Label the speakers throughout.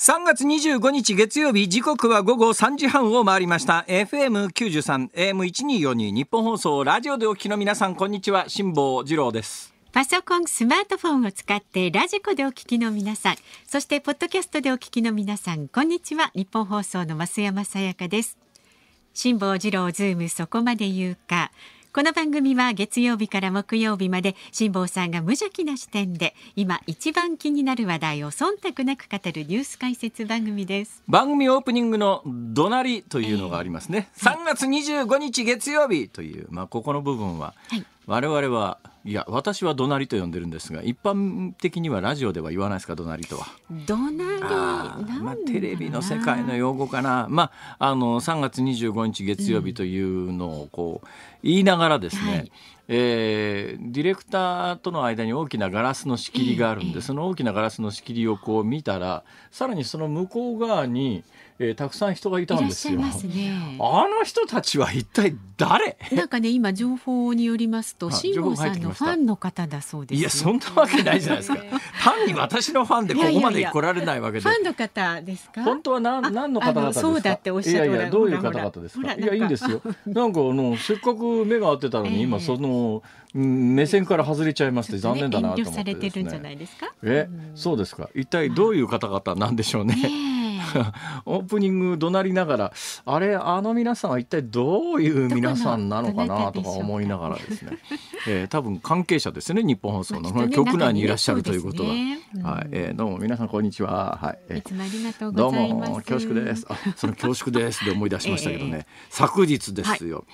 Speaker 1: 3月25日月曜日時刻は午後3時半を回りました FM93 AM1242 日本放送ラジオでお聞きの皆さんこんにちは辛坊治郎です
Speaker 2: パソコンスマートフォンを使ってラジコでお聞きの皆さんそしてポッドキャストでお聞きの皆さんこんにちは日本放送の増山さやかです辛坊治郎ズームそこまで言うかこの番組は月曜日から木曜日まで辛坊さんが無邪気な視点で今一番気になる話題を忖度なく語るニュース解説番組です
Speaker 1: 番組オープニングの怒鳴りというのがありますね、えー、3月25日月曜日というまあここの部分は、我々はいや私は怒鳴りと呼んでるんですが一般的にはラジオでは言わないですか怒鳴りとは怒鳴りまあ、テレビの世界の用語かな、まあ、あの3月25日月曜日というのをこう、言いながらですね、はいえー、ディレクターとの間に大きなガラスの仕切りがあるんで、その大きなガラスの仕切りをこう見たらさらにその向こう側にえー、たくさん人がいたんですよ。あの人たちは一体誰？な
Speaker 2: んかね今情報によりますと慎吾さんのファンの方だそう
Speaker 1: です。いやそんなわけないじゃないですか。単に私のファンでここまで来られないわけで。いやいやいやファンの方ですか？本当はなん何の方々ですか？そうだっておっしゃっいやいやどういう方々ですか？いやいいんですよ。なんかあのせっかく目が合ってたのに、今その、えー、目線から外れちゃいまして残念だなと思ってね。遠慮されてるんじゃないですか？え、そうですか。一体どういう方々なんでしょうね。え オープニング怒鳴りながらあれあの皆さんは一体どういう皆さんなのかなとか思いながらですね、えー、多分関係者ですね日本放送の、まあね、局内にいらっしゃるということは、ねうん、はいえー、どうも皆さんこんにちは、はいえ
Speaker 3: ー、どうも恐縮です
Speaker 1: あその恐縮ですで思い出しましたけどね、えー、昨日ですよ、はい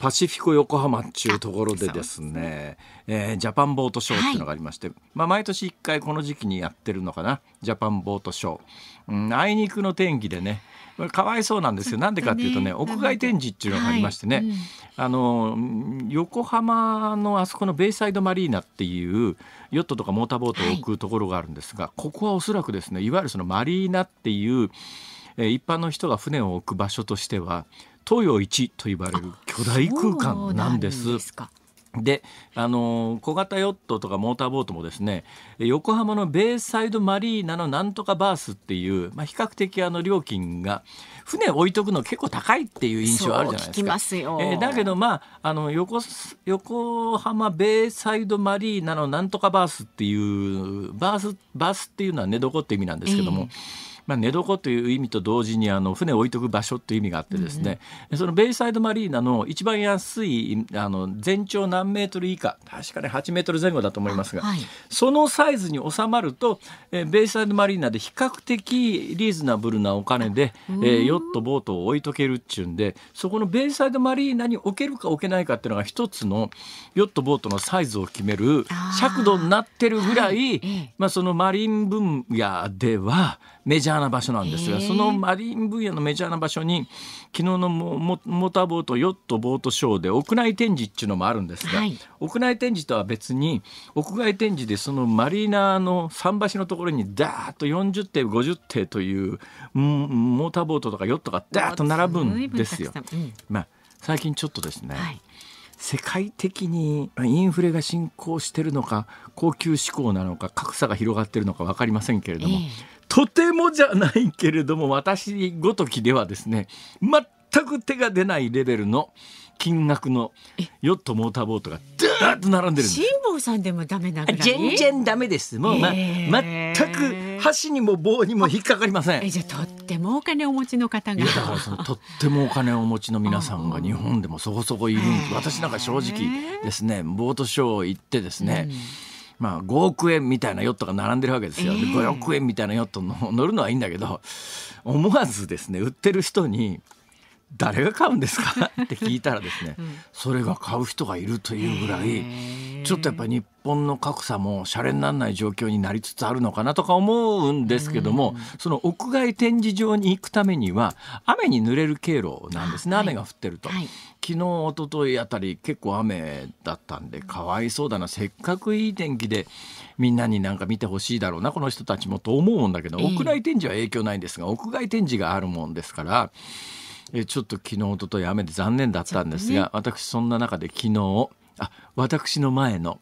Speaker 1: パシフィコ横浜っちゅうところでですね、ね、えー、ジャパンボートショーっていうのがありまして、はい、まあ、毎年1回この時期にやってるのかなジャパンボートショー。うん、あいにくの天気でねかわいそうなんですよ。なんでかっていうとね、屋外展示っていうのがありましてね、はいうん、あの横浜のあそこのベイサイドマリーナっていうヨットとかモーターボートを置くところがあるんですが、はい、ここはおそらくですね、いわゆるそのマリーナっていう、え一般の人が船を置く場所としては東洋一と呼ばれる巨大空間なんです。であの小型ヨットとかモーターボートもですね横浜のベイサイドマリーナのなんとかバースっていう、まあ、比較的あの料金が船置いとくの結構高いっていう印象あるじゃないですか。すえー、だけど、まあ、あの横横浜ベイサイドマリーナのなんとかバースっていうバースバスっていうのは寝床って意味なんですけども。えーまあ、寝床という意味と同時にあの船を置いとく場所という意味があってですね、うん、そのベイサイドマリーナの一番安いあの全長何メートル以下確かに8メートル前後だと思いますが、はい、そのサイズに収まると、えベイサイドマリーナで比較的リーズナブルなお金で、えー、ヨットボートを置いとけるっちゅうんでそこのベイサイドマリーナに置けるか置けないかっていうのが一つのヨットボートのサイズを決める尺度になってるぐらい、はい、まあ、そのマリン分野ではメジャーな場所なんですがそのマリン分野のメジャーな場所に昨日のモーターボートヨットボートショーで屋内展示っていうのもあるんですが、はい、屋内展示とは別に屋外展示でそのマリーナの桟橋のところにダーッと40艇50艇という、モーターボートとかヨットがダーッと並ぶんですよ。うん、まあ、最近ちょっとですね、はい世界的にインフレが進行しているのか高級志向なのか格差が広がっているのか分かりませんけれども、えとてもじゃないけれども私ごときではですね全く手が出ないレベルの金額のヨットモーターボートがずっと並んでるんです辛
Speaker 2: 坊さんでもダメなぐらい全然
Speaker 1: ダメですもう、ま、えー、全く箸にも棒にも引っかかりませんえじゃと
Speaker 2: ってもお金お持ちの方が
Speaker 1: とってもお金お持ちの皆さんが日本でもそこそこいるんです、私なんか正直ですねボートショー行ってですね、うんまあ、5億円みたいなヨットが並んでるわけですよ、えー、5億円みたいなヨットの乗るのはいいんだけど思わずですね売ってる人に「誰が買うんですか?」って聞いたらですね、うん、それが買う人がいるというぐらい。ちょっとやっぱり日本の格差もシャレにならない状況になりつつあるのかなとか思うんですけども、その屋外展示場に行くためには雨に濡れる経路なんですね、はい、雨が降ってると。はい昨日一昨日あたり結構雨だったんでかわいそうだなせっかくいい天気でみんなになんか見てほしいだろうなこの人たちもと思うんだけど、えー、屋内展示は影響ないんですが屋外展示があるもんですからえちょっと昨日一昨日雨で残念だったんですが、ね、私そんな中で昨日あ私の前の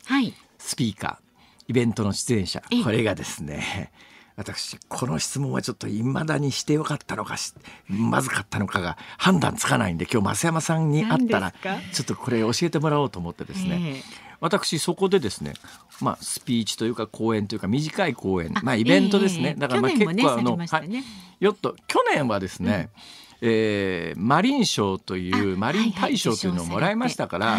Speaker 1: スピーカー、はい、イベントの出演者これがですね私この質問はちょっといまだにしてよかったのかまずかったのかが判断つかないんで今日増山さんに会ったらちょっとこれ教えてもらおうと思ってですね、私そこでですね、まあ、スピーチというか講演というか短い講演まあ、イベントですね、えー、だからまあ結構あの、ね、はい、よっと去年はですね、うんえー、マリン賞というマリン大賞というのをもらいましたから、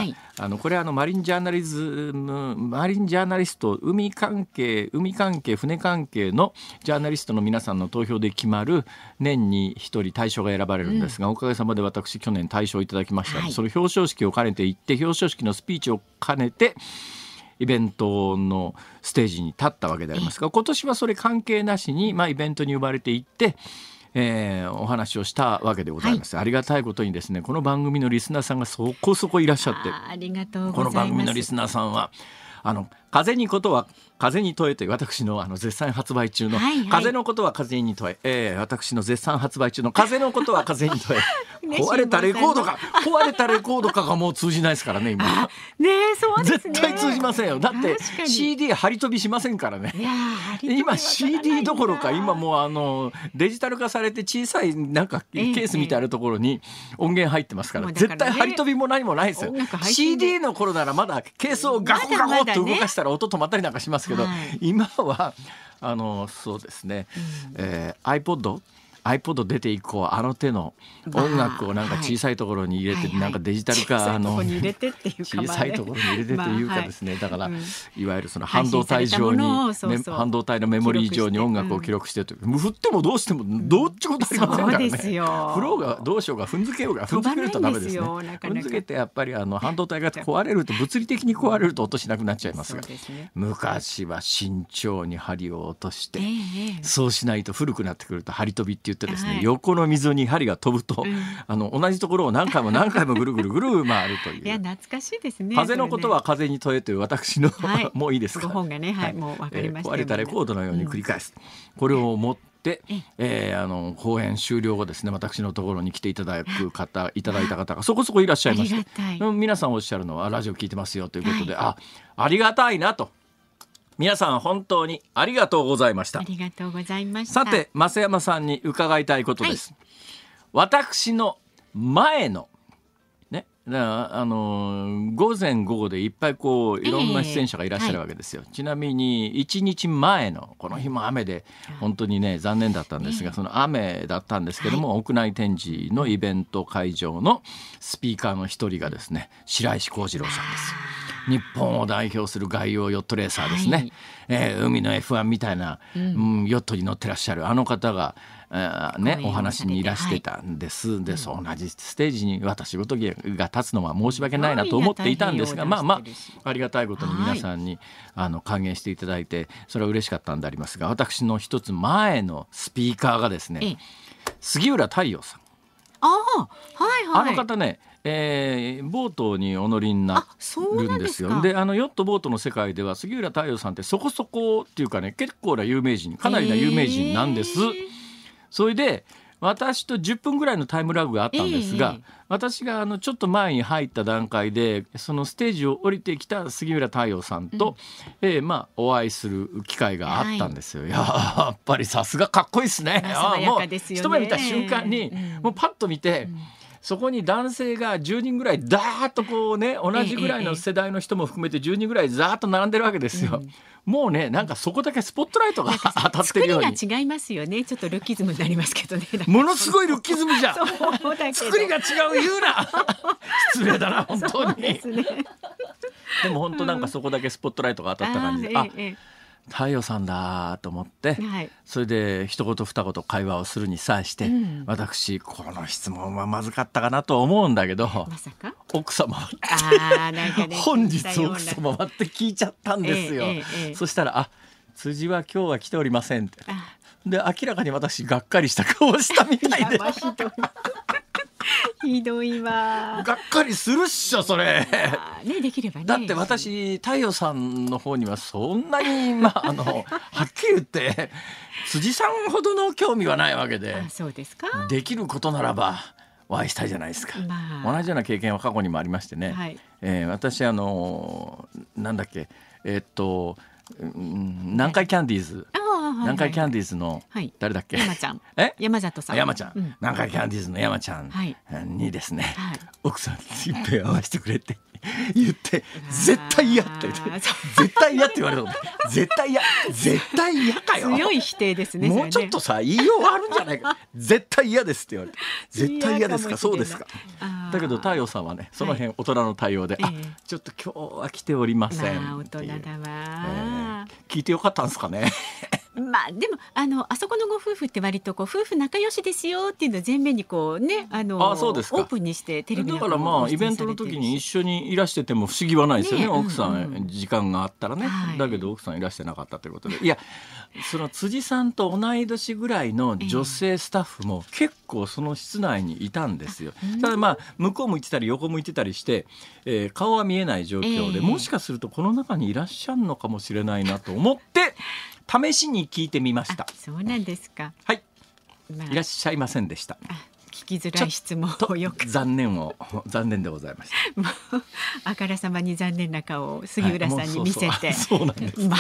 Speaker 1: これはあのマリンジャーナリズムマリンジャーナリスト海関係海関係船関係のジャーナリストの皆さんの投票で決まる年に1人大賞が選ばれるんですが、うん、おかげさまで私去年大賞いただきました、はい、その表彰式を兼ねて行って表彰式のスピーチを兼ねてイベントのステージに立ったわけでありますが今年はそれ関係なしに、まあ、イベントに呼ばれて行ってえー、お話をしたわけでございます、はい、ありがたいことにですねこの番組のリスナーさんがそこそこいらっしゃってあ
Speaker 2: りがとうこの番組のリス
Speaker 1: ナーさんはあの風にことは風に問えという私のあの絶賛発売中の、はいはい、風のことは風に問ええー、私の絶賛発売中の風のことは風に問え 壊れたレコードか壊れたレコードかがもう通じないですからね今 ね
Speaker 2: そうです、ね、絶対通じ
Speaker 1: ませんよだって CD 張り飛びしませんからね今 CD どころか今もうあのデジタル化されて小さいなんかケースみたいなところに音源入ってますから、ええ、絶対張り飛びも何もないですよ、ね、CD の頃ならまだケースをガコガコっ動かしたら音止まったりなんかしますけど、はい、今はあのそうですね、うん、えー、iPod iPod 出ていこうあの手の音楽をなんか小さいところに入れて、はい、なんかデジタル化あの
Speaker 3: 小さいところに入れてというかですね、だから、
Speaker 1: いわゆるその半導体上に半導体のメモリー上に音楽を記録してという、うん、振ってもどうしてもどっちこありませんからね振ろうがどうしようが踏んづけようが踏んづけるとダメですね踏んづけてやっぱりあの半導体が壊れると物理的に壊れると音しなくなっちゃいますが昔は慎重に針を落として、そうしないと古くなってくると針飛びっていう言ってですね、はい、横の溝に針が飛ぶと、うん、あの同じところを何回も何回もぐるぐるぐる回るというい
Speaker 2: や懐かしいですね風のことは
Speaker 1: 風に問えという私の、はい、もういいですか本がね、はい、はい、
Speaker 2: もう分かりました、えー、壊れたレコー
Speaker 1: ドのように繰り返す、うん、これを持ってっえー、あの公演終了後ですね私のところに来ていただく方いただいた方がそこそこいらっしゃいまして皆さんおっしゃるのはラジオ聞いてますよということで、はい、あありがたいなと皆さん本当にありがとうございましたありがとうございましたさて増山さんに伺いたいことです、はい、私の前のねだからあの午前午後でいっぱいこういろんな出演者がいらっしゃるわけですよ、えーはい、ちなみに1日前のこの日も雨で本当にね残念だったんですが、えー、その雨だったんですけども、はい、屋内展示のイベント会場のスピーカーの一人がですね白石浩二郎さんです。日本を代表する外洋ヨットレーサーですね、はい、えー、海の F1 みたいな、うん、ヨットに乗ってらっしゃるあの方が、えー、ね、お話にいらしてたんです、はい、で同じステージに私ごときが立つのは申し訳ないなと思っていたんですがまあまあありがたいことに皆さんに、あの還元していただいてそれは嬉しかったんでありますが私の一つ前のスピーカーがですね、杉浦太陽さん
Speaker 2: あ,、はいはい、あの方
Speaker 1: ねえー、ボートにお乗りになるんですよ。であのヨットボートの世界では杉浦太陽さんってそこそこっていうかね結構な有名人かなりな有名人なんです。えー、それで私と10分ぐらいのタイムラグがあったんですが、えー、私があのちょっと前に入った段階でそのステージを降りてきた杉浦太陽さんと、うん、えー、まあ、お会いする機会があったんですよ。はい、やっぱりさすがかっこいいですね。すねもう一目見た瞬間に、もうパッと見て。うんそこに男性が10人ぐらいだーッとこうね同じぐらいの世代の人も含めて10人ぐらいざーッと並んでるわけですよ。うん、もうねなんかそこだけスポットライトが当たってるように
Speaker 2: 違いますよねちょっとルッキズムになりますけどねものすご
Speaker 1: いルッキズムじゃん
Speaker 2: 作りが違う言うな 失礼だ
Speaker 3: な本当にで、ね,、
Speaker 1: も本当なんかそこだけスポットライトが当たった感じで、うん、あ、ええ太陽さんだと思って、はい、それで一言二言会話をするに際して、うん、私この質問はまずかったかなと思うんだけど、ま、奥様はあな 本日奥様はって聞いちゃったんですよ。えええ、そしたらあ辻は今日は来ておりませんってで明らかに私がっかりした顔をしたみたいで。
Speaker 2: ひどい
Speaker 1: わ。がっかりするっしょそれ。ねできればね。だって私太陽さんの方にはそんなにまああのはっきり言って辻さんほどの興味はないわけで。あそうですか。できることならば。お会いしたいじゃないですか、まあ、同じような経験は過去にもありましてね、はい、えー、私あのなんだっけえー、っと南海キャンディーズ南海キャンディーズの誰だっけ、山ちゃん え山里さん山ちゃん、南海キャンディーズの山ちゃんにですね、奥さんに一杯合わせてくれて 言って絶対嫌って絶対嫌って言われたこと 絶対嫌絶対嫌かよ強い否定ですねもうちょっとさ言いようあるんじゃないか絶対嫌ですって言われて絶対嫌ですかそうですかだけど太陽さんはねその辺大人の対応で、ちょっと今日は来ておりません大人だわ、聞いてよかったんですかね
Speaker 2: まあでもあのあそこのご夫婦って割とこう夫婦仲良しですよっていうのを前面にこうねあのあそうですオープンにしてテレビだからまあイベ
Speaker 1: ントの時に一緒にいらしてても不思議はないですよね、ね、奥さん、うんうん、時間があったらね、はい、だけど奥さんいらしてなかったということでいやその辻さんと同い年ぐらいの女性スタッフも結構その室内にいたんですよ、えー、ただまあ向こう向いてたり横向いてたりして、えー、顔は見えない状況で、えー、もしかするとこの中にいらっしゃるのかもしれないなと思って試しに聞いてみましたそ
Speaker 2: うなんですかはい、
Speaker 1: まあ、いらっしゃいませんでした聞きづらい質問をよく残念を残念でございました
Speaker 2: あからさまに残念な顔を杉浦さんに見せて、はい、そうそうなんです、ま、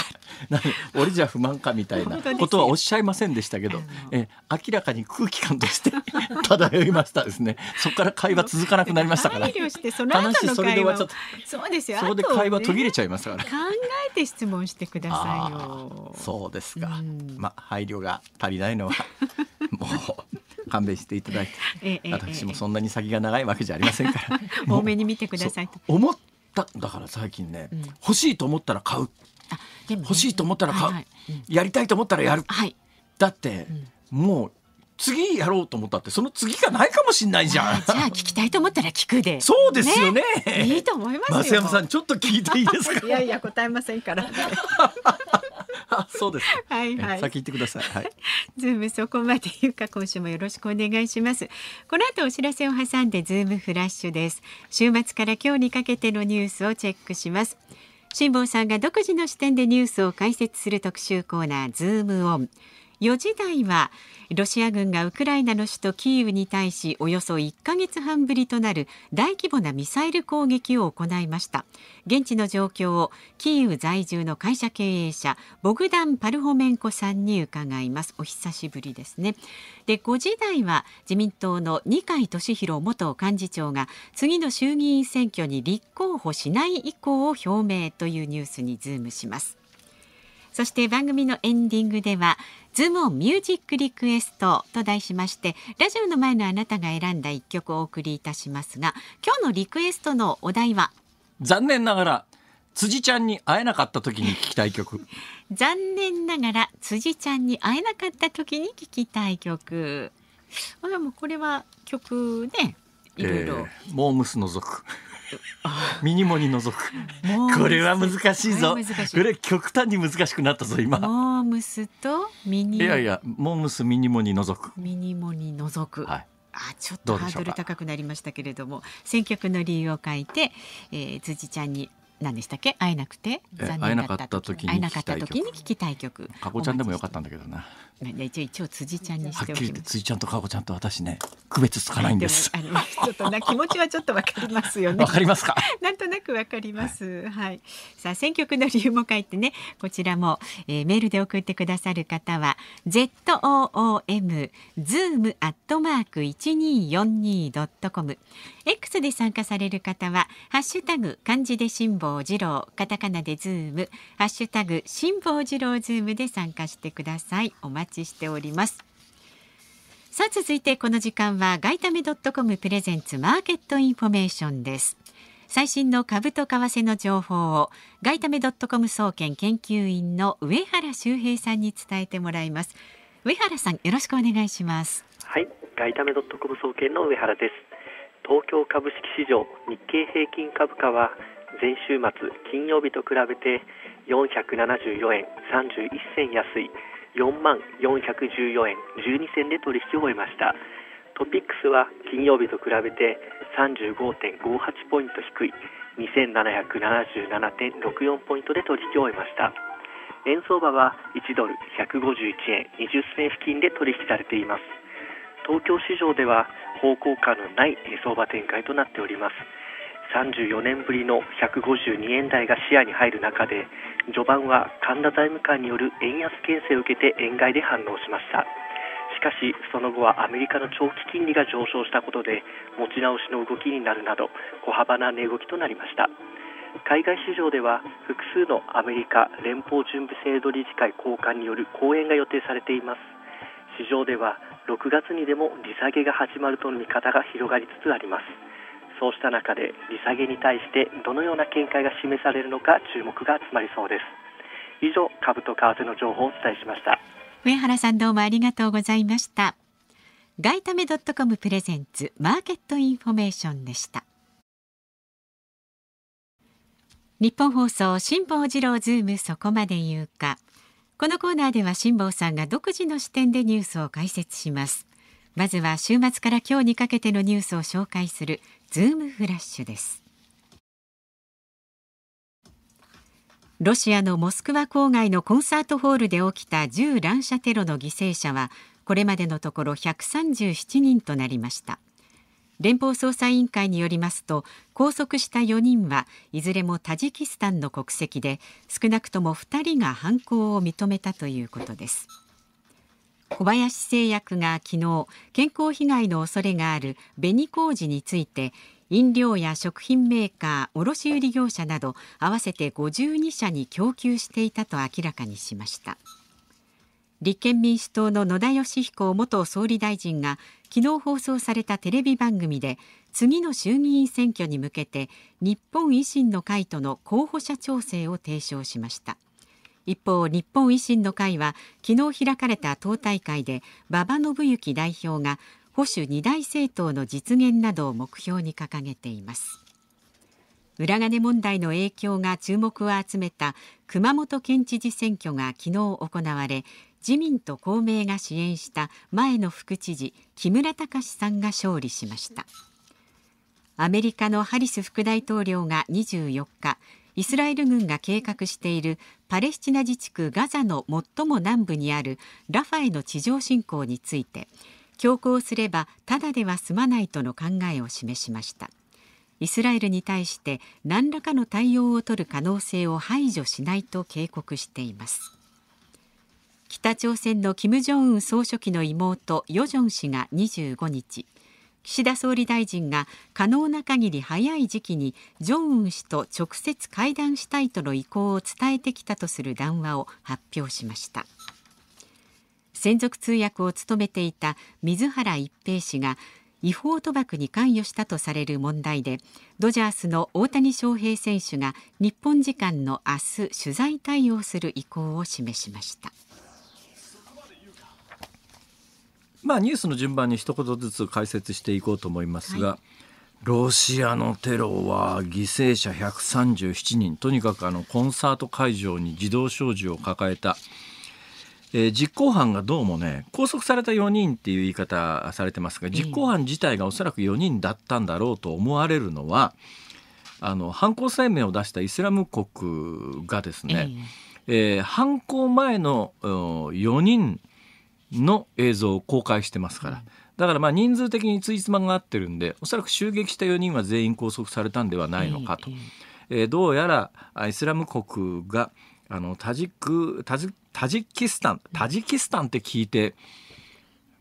Speaker 1: 俺じゃ不満かみたいなことはおっしゃいませんでしたけど、え明らかに空気感として 漂いましたですねそこから会話続かなくなりましたからし
Speaker 2: てその後の会話そうですよそれで会話途切れちゃいますから、ね、考えて質問してくださいよ
Speaker 1: そうですか、うん、まあ配慮が足りないのは もう勘弁していただい
Speaker 2: て、私もそ
Speaker 1: んなに先が長いわけじゃありませんから 多め
Speaker 2: に見てくださいと
Speaker 1: 思っただから最近ね、うん、欲しいと思ったら買う、ね、欲しいと思ったら買う、はいはいやりたいと思ったらやる、はい、だって、うん、もう次やろうと思ったってその次がないかもしれないじゃん。じゃあ聞きたいと思ったら聞くで。そうですよね。ねいいと思いますよ。山さんちょっと聞いていいですか。いやいや
Speaker 2: 答えませんから、ね。
Speaker 1: あ、そうです。はいはい。先行ってください。はい。
Speaker 2: ズームそこまで言うか今週もよろしくお願いします。この後お知らせを挟んでズームフラッシュです。週末から今日にかけてのニュースをチェックします。辛坊さんが独自の視点でニュースを解説する特集コーナーズームオン。4時台はロシア軍がウクライナの首都キーウに対しおよそ1ヶ月半ぶりとなる大規模なミサイル攻撃を行いました現地の状況をキーウ在住の会社経営者ボグダン・パルホメンコさんに伺いますお久しぶりですねで5時台は自民党の二階俊博元幹事長が次の衆議院選挙に立候補しない意向を表明というニュースにズームしますそして番組のエンディングではズモンミュージックリクエストと題しましてラジオの前のあなたが選んだ一曲をお送りいたしますが今日のリクエストのお題は残念ながら辻ちゃんに会えなかっ
Speaker 1: た時に聞きたい曲
Speaker 2: 残念ながら辻ちゃんに会えなかった時に聞きたい曲あでもこれは曲ね
Speaker 1: いろいろ、えー、モームスの族ミニモに除く。これは難しいぞ。これ極端に難しくなったぞ今。モームス
Speaker 2: とミニ。いやい
Speaker 1: や、モームスミニモに除く。
Speaker 2: ミニモに除く。はい。あちょっとハードル高くなりましたけれども選曲の理由を書いて、えー、辻ちゃんに何でしたっけ会えなくて残会えなかった時に会えなかった時に聞きたい曲
Speaker 1: かこちゃんでもよかったんだけどな
Speaker 2: 一応一応辻
Speaker 1: ちゃんにしておきます辻ちゃんとかこちゃんと私ね区別つかないんですあの
Speaker 2: ちょっとな気持ちはちょっとわかりますよね わかりますかなんとなくわかります、はい、はい、さあ選曲の理由も書いてねこちらも、えー、メールで送ってくださる方は z o o m zoom アットマーク一二四二ドットコム X で参加される方はハッシュタグ漢字で辛抱坊二郎カタカナでズームハッシュタグ辛坊二郎ズームで参加してくださいお待ちしておりますさあ続いてこの時間は外為ドットコムプレゼンツマーケットインフォメーションです最新の株と為替の情報を外為ドットコム総研研究員の上原修平さんに伝えてもらいます上原さんよろしくお願いします
Speaker 3: はい外為ドットコム総研の上原です東京株式市場日経平均株価は前週末金曜日と比べて474円31銭安い4万414円12銭で取引を終えましたトピックスは金曜日と比べて35.58ポイント低い2777.64ポイントで取引を終えました円相場は1ドル151円20銭付近で取引されています東京市場では方向感のない相場展開となっております34年ぶりの152円台が視野に入る中で序盤は神田財務官による円安牽制を受けて円買いで反応しましたしかしその後はアメリカの長期金利が上昇したことで持ち直しの動きになるなど小幅な値動きとなりました海外市場では複数のアメリカ連邦準備制度理事会高官による講演が予定されています市場では6月にでも利下げが始まるとの見方が広がりつつありますそうした中で利下げに対してどのような見解が示されるのか注目が集まりそうです以上株と為替の情報をお伝えしました
Speaker 2: 上原さんどうもありがとうございました外為ドットコムプレゼンツマーケットインフォメーションでした日本放送辛坊治郎ズームそこまで言うかこのコーナーでは辛坊さんが独自の視点でニュースを解説しますまずは週末から今日にかけてのニュースを紹介するズームフラッシュですロシアのモスクワ郊外のコンサートホールで起きた銃乱射テロの犠牲者はこれまでのところ137人となりました連邦捜査委員会によりますと拘束した4人はいずれもタジキスタンの国籍で少なくとも2人が犯行を認めたということです小林製薬が昨日健康被害の恐れがある紅麹について飲料や食品メーカー卸売業者など合わせて52社に供給していたと明らかにしました立憲民主党の野田佳彦元総理大臣が昨日放送されたテレビ番組で次の衆議院選挙に向けて日本維新の会との候補者調整を提唱しました。一方日本維新の会は昨日開かれた党大会で馬場伸幸代表が保守二大政党の実現などを目標に掲げています裏金問題の影響が注目を集めた熊本県知事選挙が昨日行われ自民と公明が支援した前の副知事木村隆さんが勝利しましたアメリカのハリス副大統領が24日イスラエル軍が計画しているパレスチナ自治区ガザの最も南部にあるラファへの地上侵攻について強行すればただでは済まないとの考えを示しましたイスラエルに対して何らかの対応を取る可能性を排除しないと警告しています北朝鮮の金正恩総書記の妹ヨジョン氏が25日岸田総理大臣が可能な限り早い時期にジョンウン氏と直接会談したいとの意向を伝えてきたとする談話を発表しました専属通訳を務めていた水原一平氏が違法賭博に関与したとされる問題でドジャースの大谷翔平選手が日本時間の明日取材対応する意向を示しました。
Speaker 1: まあ、ニュースの順番に一言ずつ解説していこうと思いますが、はい、ロシアのテロは犠牲者137人とにかくあのコンサート会場に自動小銃を抱えた。えー、実行犯がどうもね拘束された4人っていう言い方されてますが実行犯自体がおそらく4人だったんだろうと思われるのはあの犯行声明を出したイスラム国がですね、えー、犯行前の4人の映像を公開してますから。だからまあ人数的についつまが合ってるんでおそらく襲撃した4人は全員拘束されたんではないのかと、えー、どうやらイスラム国があのタジックタジタジキスタンタジキスタンって聞いて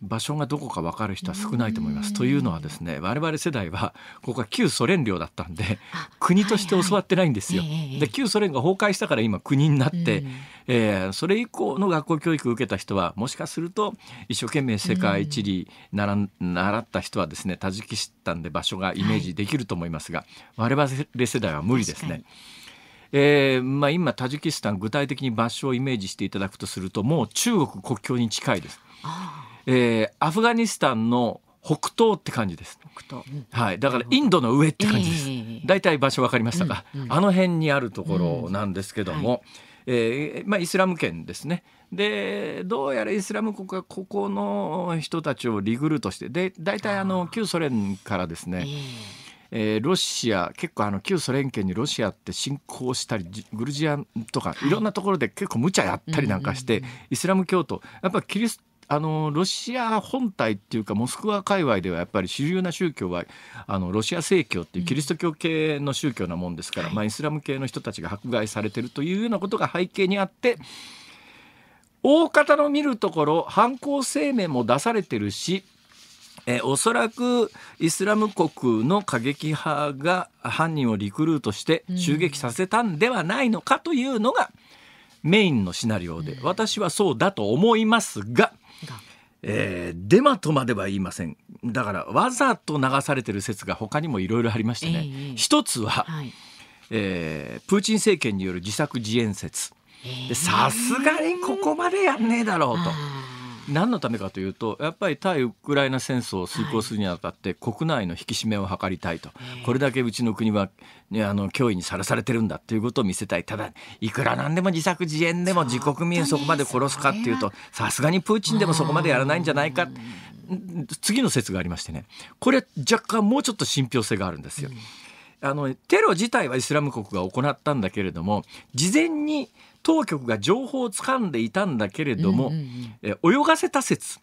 Speaker 1: 場所がどこか分かる人は少ないと思います。というのはですね我々世代はここは旧ソ連領だったんで国として教わってないんですよ。はいはい、で旧ソ連が崩壊したから今国になって、えー、それ以降の学校教育を受けた人はもしかすると一生懸命世界一理習,、習った人はですねタジキスタンで場所がイメージできると思いますが、はい、我々世代は無理ですね。えーまあ、今タジキスタン具体的に場所をイメージしていただくとするともう中国国境に近いです。あえー、アフガニスタンの北東って感じです。はい、だからインドの上って感じです。大、え、体、ー、場所分かりましたか、うんうん、あの辺にあるところなんですけども、えまあ、イスラム圏ですね。でどうやらイスラム国はここの人たちをリグルートしてで大体あの旧ソ連からですね、えー、えー、ロシア結構あの旧ソ連圏にロシアって侵攻したりグルジアとかいろんなところで結構無茶やったりなんかして、イスラム教徒やっぱキリストあのロシア本体っていうかモスクワ界隈ではやっぱり主流な宗教はあのロシア正教っていうキリスト教系の宗教なもんですから、うん、まあ、イスラム系の人たちが迫害されてるというようなことが背景にあって大方の見るところ犯行声明も出されてるしえおそらくイスラム国の過激派が犯人をリクルートして襲撃させたんではないのかというのがメインのシナリオで、私はそうだと思いますがえー、デマとまでは言いませんだからわざと流されてる説が他にもいろいろありましてね、えー、一つは、はい、えー、プーチン政権による自作自演説さすがにここまでやんねえだろうと。何のためかというとやっぱり対ウクライナ戦争を遂行するにあたって国内の引き締めを図りたいと、これだけうちの国は、ね、あの脅威にさらされてるんだということを見せたいただいくらなんでも自作自演でも自国民そこまで殺すかっていうとさすがにプーチンでもそこまでやらないんじゃないか。次の説がありましてねこれ若干もうちょっと信憑性があるんですよ。あのテロ自体はイスラム国が行ったんだけれども事前に当局が情報を掴んでいたんだけれども、うんうんうん、え泳がせた説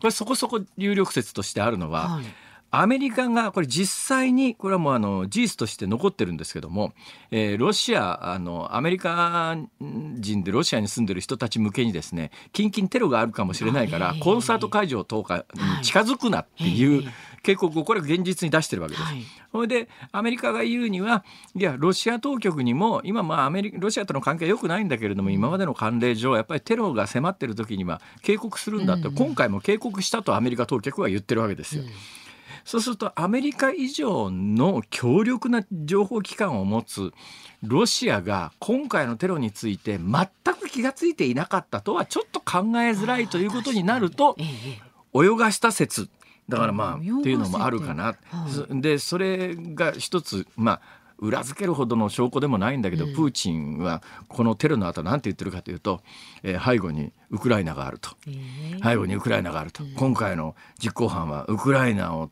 Speaker 1: これそこそこ有力説としてあるのは、はい、アメリカがこれ実際にこれはもうあの事実として残ってるんですけども、えー、ロシアあのアメリカ人でロシアに住んでる人たち向けにですね近々テロがあるかもしれないからコンサート会場とかに近づくなっていう、はい。警告をこれ現実に出してるわけです。はい、それでアメリカが言うにはいやロシア当局にも今まあアメリロシアとの関係は良くないんだけれども今までの慣例上やっぱりテロが迫ってる時には警告するんだって、うん、今回も警告したとアメリカ当局は言ってるわけですよ。うんそうするとアメリカ以上の強力な情報機関を持つロシアが今回のテロについて全く気が付いていなかったとはちょっと考えづらいということになると泳がした説だからまあっていうのもあるかな、はい、でそれが一つまあ裏付けるほどの証拠でもないんだけど、うん、プーチンはこのテロの後何て言ってるかというと、えー、背後にウクライナがあると、えー、背後にウクライナがあると、うん、今回の実行犯はウクライナを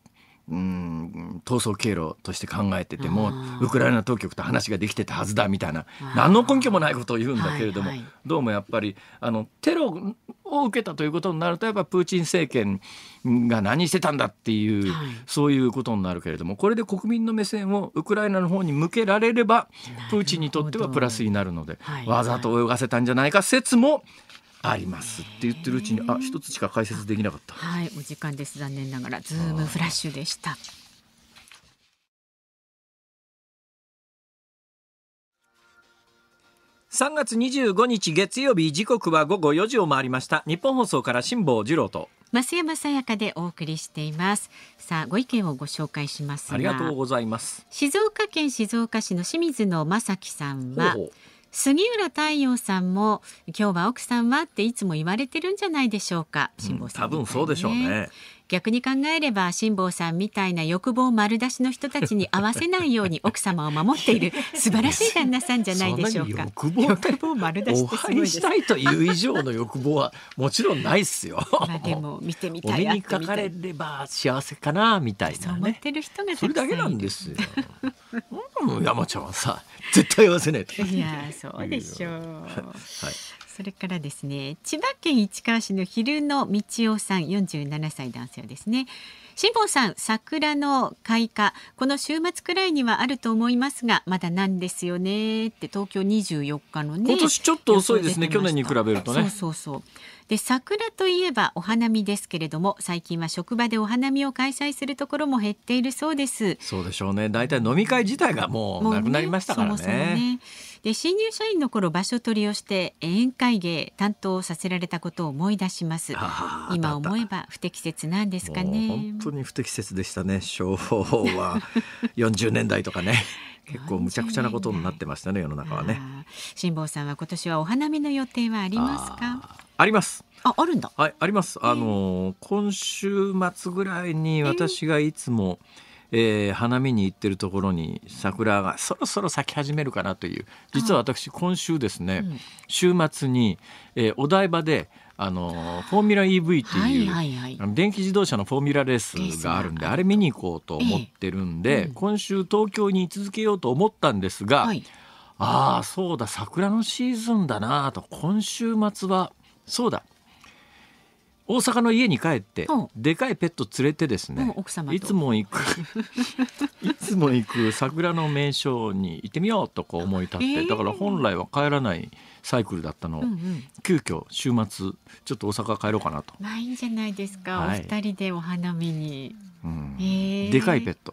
Speaker 1: うん逃走経路として考えててもウクライナ当局と話ができてたはずだみたいな何の根拠もないことを言うんだけれども、はいはい、どうもやっぱりあのテロを受けたということになるとやっぱプーチン政権が何してたんだっていう、はい、そういうことになるけれどもこれで国民の目線をウクライナの方に向けられればプーチンにとってはプラスになるのでわざと泳がせたんじゃないか説もありますって言ってるうちにあ一つしか解説できなかっ
Speaker 2: たはいお時間です残念ながらズームフラッシュでした
Speaker 1: 3月25日月曜日時刻は午後4時を回りました日本放送から辛坊治郎と
Speaker 2: 増山さやかでお送りしていますさあご意見をご紹介しますありがとうご
Speaker 1: ざいます
Speaker 2: 静岡県静岡市の清水の正樹さんはほうほう杉浦太陽さんも今日は奥さんはっていつも言われてるんじゃないでしょうか辛坊さん、ねうん、多分そうでしょうね逆に考えれば辛坊さんみたいな欲望丸出しの人たちに合わせないように奥様を守っている 素晴らしい旦那さんじゃないでしょうか欲望丸出し お会いしたいという以上
Speaker 1: の欲望はもちろんないっすよまあで
Speaker 2: も見てみたいおにかかれれば
Speaker 1: 幸せかなみたいな、ね、そう思っ
Speaker 2: てる人がそれだけなん
Speaker 1: ですよ うん、山ちゃんはさ 絶対言わせないいや
Speaker 2: そうでしょう。はい。それからですね、千葉県市川市の昼の道夫さん、47歳男性はですね。辛坊さん、桜の開花、この週末くらいにはあると思いますが、まだなんですよねって、東京24日のね。今年ちょっと遅いですね、去年に比べるとね。そうそうそう。で桜といえばお花見ですけれども最近は職場でお花見を開催するところも減っているそうです
Speaker 1: そうでしょうね大体飲み会自体がもうなくなりましたからね、もそね
Speaker 2: で新入社員の頃場所取りをして宴会芸担当させられたことを思い出します今思えば不適切なんですかね本当
Speaker 1: に不適切でしたね昭和40 年代とかね結構むちゃくちゃなことになってましたね世の中はね
Speaker 2: 辛坊さんは今年はお花見の予定はありますか
Speaker 1: ありますああるんだはいありますあのー、今週末ぐらいに私がいつも、えー、花見に行ってるところに桜がそろそろ咲き始めるかなという実は私今週ですね、うん、週末に、えー、お台場であのフォーミュラ EV っていう、はいはいはい、電気自動車のフォーミュラレースがあるんであれ見に行こうと思ってるんで、えうん、今週東京に居続けようと思ったんですが、はい、ああそうだ桜のシーズンだなと今週末はそうだ大阪の家に帰って、でかいペット連れてですね、いつも行く いつも行く桜の名所に行ってみようとこう思い立って、えー、だから本来は帰らない。サイクルだったのうんうん、急遽週末ちょっと大阪帰ろうかなと。
Speaker 2: まあいいんじゃないですか、はい、お二人でお花見に。うんでかいペッ
Speaker 1: ト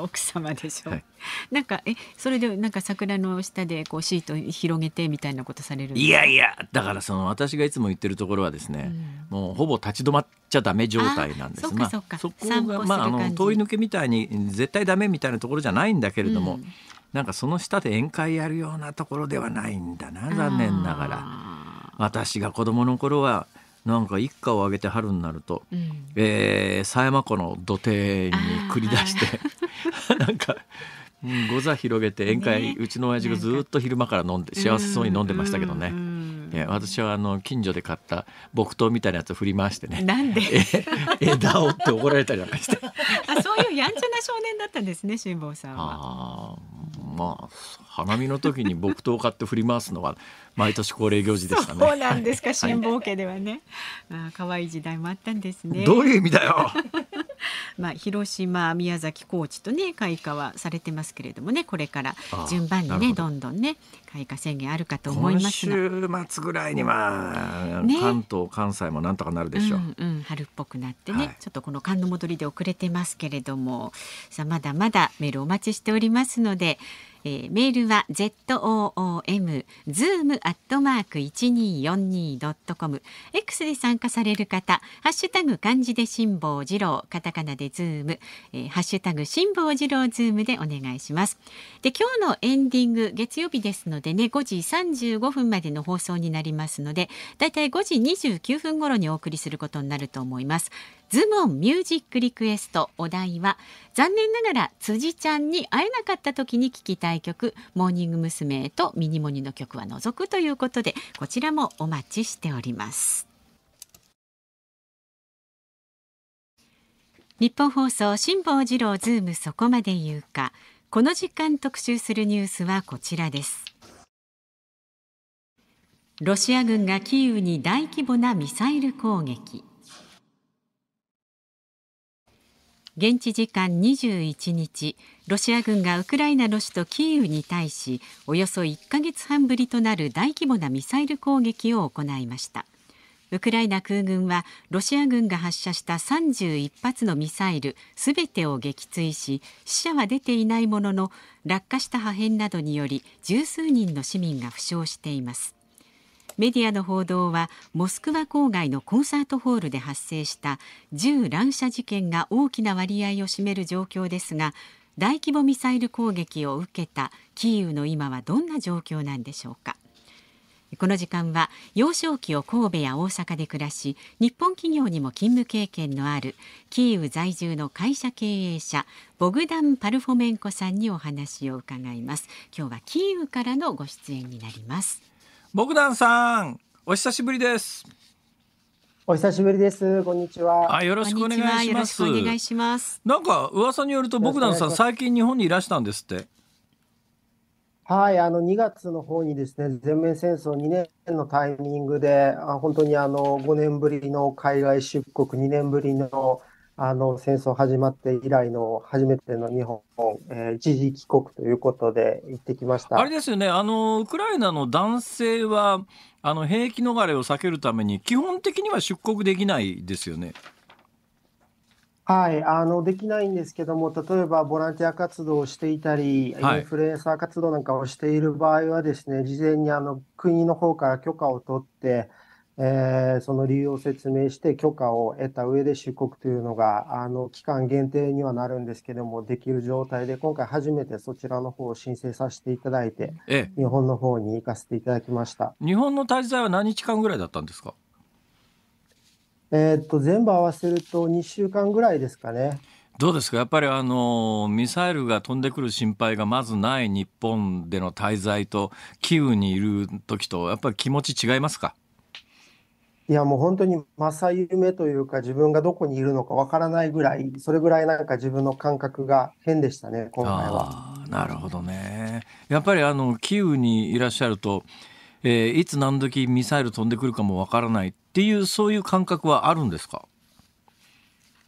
Speaker 1: 奥様でしょ、はい、
Speaker 2: なんかえそれでなんか桜の下でこうシート広げてみたいなことされるいやいや
Speaker 1: だからその私がいつも言ってるところはですね、うん、もうほぼ立ち止まっちゃダメ状態なんですそまあ、そこがまああの通り抜けみたいに絶対ダメみたいなところじゃないんだけれども、うん、なんかその下で宴会やるようなところではないんだな残念ながら。私が子供の頃はなんか一家を挙げて春になると、うん、えー、狭山湖の土手に繰り出して なんか。うん、ご座広げて宴会、ね、うちの親父がずっと昼間から飲んで幸せそうに飲んでましたけどね。え私はあの近所で買った木刀みたいなやつを振り回してねなんで 枝をって怒られたりなんかし
Speaker 2: て あそういうやんちゃな少年だったんですね辛坊さ
Speaker 1: んは。まあ花見の時に木刀を買って振り回すのは毎年恒例行事でしたね。そうなんですか辛
Speaker 2: 坊家ではね、はい、あ可愛い時代もあったんで
Speaker 3: すね。どういう意味だよ
Speaker 2: まあ、広島宮崎高知とね開花はされてますけれどもねこれから順番にねどんどんね開花宣言あるかと思います週
Speaker 1: 末ぐらいには、ね、関東関西もなんとかなるでしょう、うん、
Speaker 2: うん、春っぽくなってね、はい、ちょっとこの寒の戻りで遅れてますけれどもさあまだまだメールお待ちしておりますのでえー、メールは ZOOM Zoom アットマーク一二 1242.com X で参加される方ハッシュタグ漢字で辛坊治郎カタカナでズーム、えー、ハッシュタグ辛坊治郎ズームでお願いしますで今日のエンディング月曜日ですののでね5時35分までの放送になりますのでだいたい5時29分頃にお送りすることになると思いますズボンミュージックリクエストお題は残念ながら辻ちゃんに会えなかった時に聞きたい曲モーニング娘。とミニモニの曲は除くということでこちらもお待ちしております日本放送辛坊治郎ズームそこまで言うかこの時間特集するニュースはこちらですロシア軍がキーウに大規模なミサイル攻撃現地時間21日ロシア軍がウクライナの首都キーウに対しおよそ1か月半ぶりとなる大規模なミサイル攻撃を行いましたウクライナ空軍はロシア軍が発射した31発のミサイルすべてを撃墜し死者は出ていないものの落下した破片などにより十数人の市民が負傷していますメディアの報道はモスクワ郊外のコンサートホールで発生した銃乱射事件が大きな割合を占める状況ですが大規模ミサイル攻撃を受けたキーウの今はどんな状況なんでしょうかこの時間は幼少期を神戸や大阪で暮らし日本企業にも勤務経験のあるキーウ在住の会社経営者ボグダン・パルフォメンコさんにお話を伺います今日はキーウからのご出演になります
Speaker 1: ボグダンさん、お久しぶりです。
Speaker 4: お久しぶりです。こんにちは。あ、よろしくお願いします。お願い
Speaker 1: します。なんか噂によるとボグダンさん最近日本にいらしたんですって。
Speaker 4: はい、あの2月の方にですね、全面戦争2年のタイミングで、あ本当にあの5年ぶりの海外出国、2年ぶりのあの戦争始まって以来の初めての日本、えー、一時帰国ということで行ってきましたあれです
Speaker 1: よねあの、ウクライナの男性はあの兵役逃れを避けるために、基本的には出国できないですよね。
Speaker 4: はい、あのできないんですけども、例えばボランティア活動をしていたり、インフルエンサー活動なんかをしている場合はですね、事前にあの国の方から許可を取って、えー、その理由を説明して許可を得た上で出国というのがあの期間限定にはなるんですけどもできる状態で今回初めてそちらの方を申請させていただいて、ええ、日本の方に行かせていただきました
Speaker 1: 日本の滞在は何日間ぐらいだったんですか
Speaker 4: えー、っと全部合わせると2週間ぐらいですかね。
Speaker 1: どうですかやっぱりあのミサイルが飛んでくる心配がまずない日本での滞在とキーウにいる時とやっぱり気持ち違いますか
Speaker 4: いや、もう本当に正夢というか、自分がどこにいるのかわからないぐらい、それぐらいなんか自分の感覚が変でしたね、今回は。なるほど
Speaker 1: ね。やっぱりあの、キーウにいらっしゃると、えー、いつ何時ミサイル飛んでくるかもわからないっていう、そういう感覚はあるんですか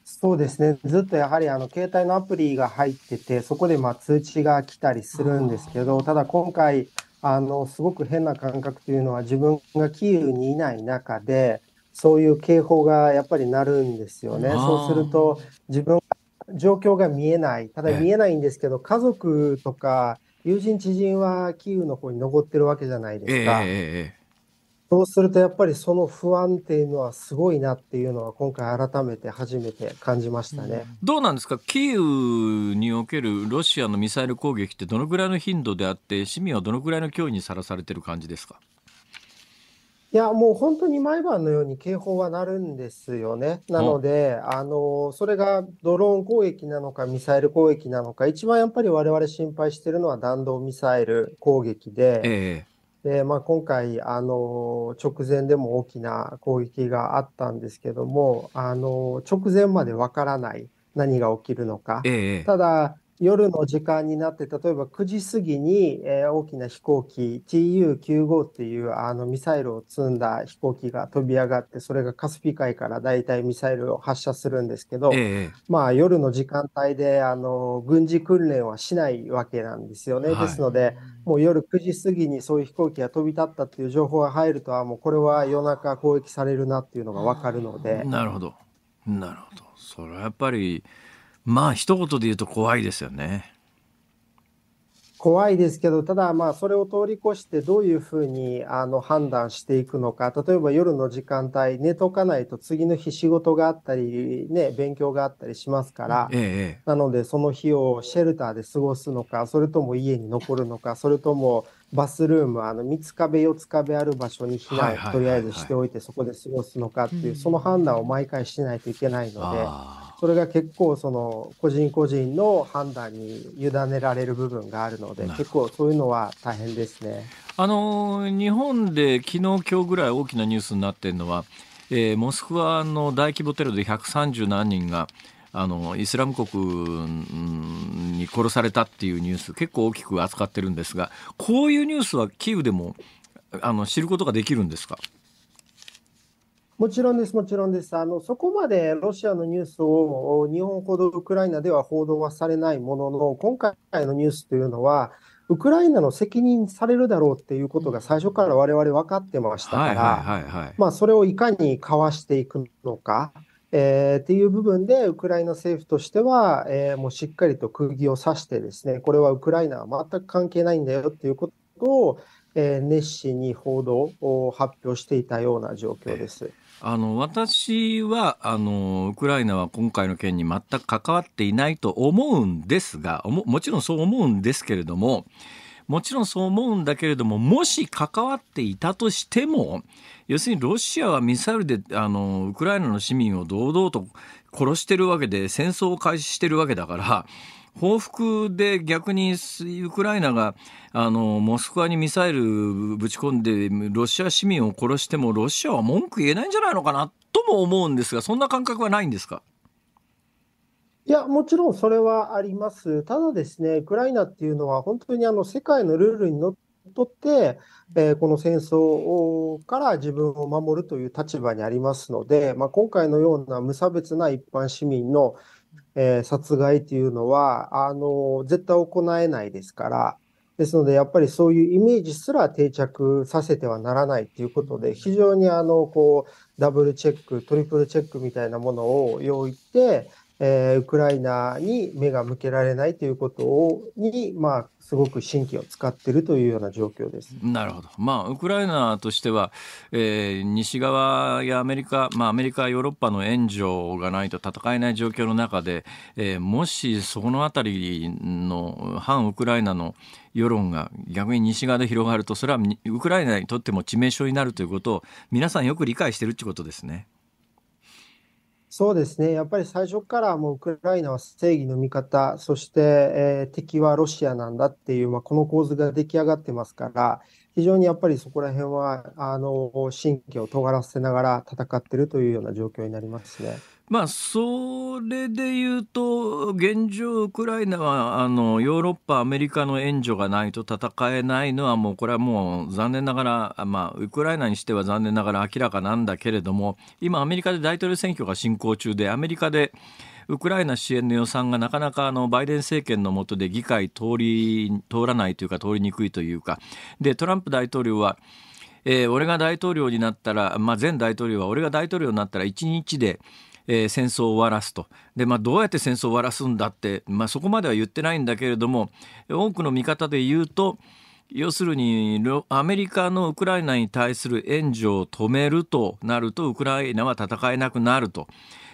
Speaker 4: そうですね、ずっとやはりあの携帯のアプリが入ってて、そこでま通知が来たりするんですけど、ただ今回、あのすごく変な感覚というのは自分がキーウにいない中でそういう警報がやっぱりなるんですよね。そうすると自分状況が見えないただ見えないんですけど、家族とか友人知人はキーウの方に残ってるわけじゃないで
Speaker 1: すか。えーえー
Speaker 4: そうするとやっぱりその不安っていうのはすごいなっていうのは今回改めて初めて感じましたね、うん、
Speaker 1: どうなんですかキーウにおけるロシアのミサイル攻撃ってどのぐらいの頻度であって市民はどのぐらいの脅威にさらされてる感じですか
Speaker 4: いやもう本当に毎晩のように警報は鳴るんですよね。なので、あのそれがドローン攻撃なのか、ミサイル攻撃なのか、一番やっぱり我々心配しているのは弾道ミサイル攻撃で、ええ、で、まあ、今回、あの、直前でも大きな攻撃があったんですけども、あの、直前までわからない何が起きるのか。ええ、ただ、夜の時間になって例えば9時過ぎに、えー、大きな飛行機 TU95 っていうあのミサイルを積んだ飛行機が飛び上がってそれがカスピ海から大体ミサイルを発射するんですけど、ええ、まあ、夜の時間帯であの軍事訓練はしないわけなんですよね、はい、ですのでもう夜9時過ぎにそういう飛行機が飛び立ったっていう情報が入るとはもうこれは夜中攻撃されるなっていうのが分かるので。なるほ
Speaker 1: どなるほどそれはやっぱりまあ一言で言うと怖いですよね。
Speaker 4: 怖いですけど、ただまあそれを通り越してどういうふうにあの判断していくのか、例えば夜の時間帯寝とかないと次の日仕事があったり、ね、勉強があったりしますから、ええ、なのでその日をシェルターで過ごすのか、それとも家に残るのか、それともバスルーム、あの3つ壁、4つ壁ある場所に避難をとりあえずしておいて、そこで過ごすのかっていう、その判断を毎回しないといけないので、それが結構、その個人個人の判断に委ねられる部分があるので、結構そういうのは大変ですね
Speaker 1: あの日本で昨日今日ぐらい大きなニュースになってるのは、えー、モスクワの大規模テロで130何人が、あのイスラム国に殺されたっていうニュース結構大きく扱ってるんですがこういうニュースはキーウでもあの知ることができるんですか
Speaker 4: もちろんです、もちろんですあの。そこまでロシアのニュースを日本ほどウクライナでは報道はされないものの、今回のニュースというのは、ウクライナの責任されるだろうっていうことが最初から我々分かってましたから、それをいかにかわしていくのか、えー、っていう部分で、ウクライナ政府としては、えー、もうしっかりと釘を刺してですね、これはウクライナは全く関係ないんだよっていうことを、えー、熱心に報道を発表していたような状況です。
Speaker 1: あの私はあのウクライナは今回の件に全く関わっていないと思うんですがももちろんそう思うんですけれどももちろんそう思うんだけれどももし関わっていたとしても要するにロシアはミサイルであのウクライナの市民を堂々と殺してるわけで戦争を開始してるわけだから報復で逆にウクライナがあのモスクワにミサイルぶち込んでロシア市民を殺してもロシアは文句言えないんじゃないのかなとも思うんですがそんな感覚はないんですか
Speaker 4: いや、もちろんそれはあります。ただですね、ウクライナっていうのは本当にあの世界のルールにのっとって、えー、この戦争から自分を守るという立場にありますので、まあ、今回のような無差別な一般市民の、えー、殺害というのはあの絶対行えないですから、ですので、やっぱりそういうイメージすら定着させてはならないということで、非常にあのこうダブルチェック、トリプルチェックみたいなものを用意して、えー、ウクライナに目が向けられないということをに、まあ、すごく神経を使っているというような状況です。なるほど、
Speaker 1: まあ、ウクライナとしては、えー、西側やアメリカ、まあ、アメリカ、ヨーロッパの援助がないと戦えない状況の中で、えー、もしそこの辺りの反ウクライナの世論が逆に西側で広がると、それはウクライナにとっても致命傷になるということを皆さんよく理解しているということですね。
Speaker 4: そうですね、やっぱり最初からもうウクライナは正義の味方、そして、えー、敵はロシアなんだっていう、まあ、この構図が出来上がってますから、非常にやっぱりそこら辺はあの神経を尖らせながら戦ってるというような状況になりますね。
Speaker 1: まあ、それで言うと、現状、ウクライナはあのヨーロッパ、アメリカの援助がないと戦えないのは、もうこれはもう残念ながら、まあ、ウクライナにしては残念ながら明らかなんだけれども、今、アメリカで大統領選挙が進行中で、アメリカでウクライナ支援の予算がなかなかあのバイデン政権の下で議会通り通らないというか、通りにくいというか、でトランプ大統領は、え俺が大統領になったら、まあ、前大統領は俺が大統領になったら1日で、えー、戦争を終わらすとで、まあ、どうやって戦争を終わらすんだって、まあ、そこまでは言ってないんだけれども多くの見方で言うと要するにアメリカのウクライナに対する援助を止めるとなるとウクライナは戦えなくなると、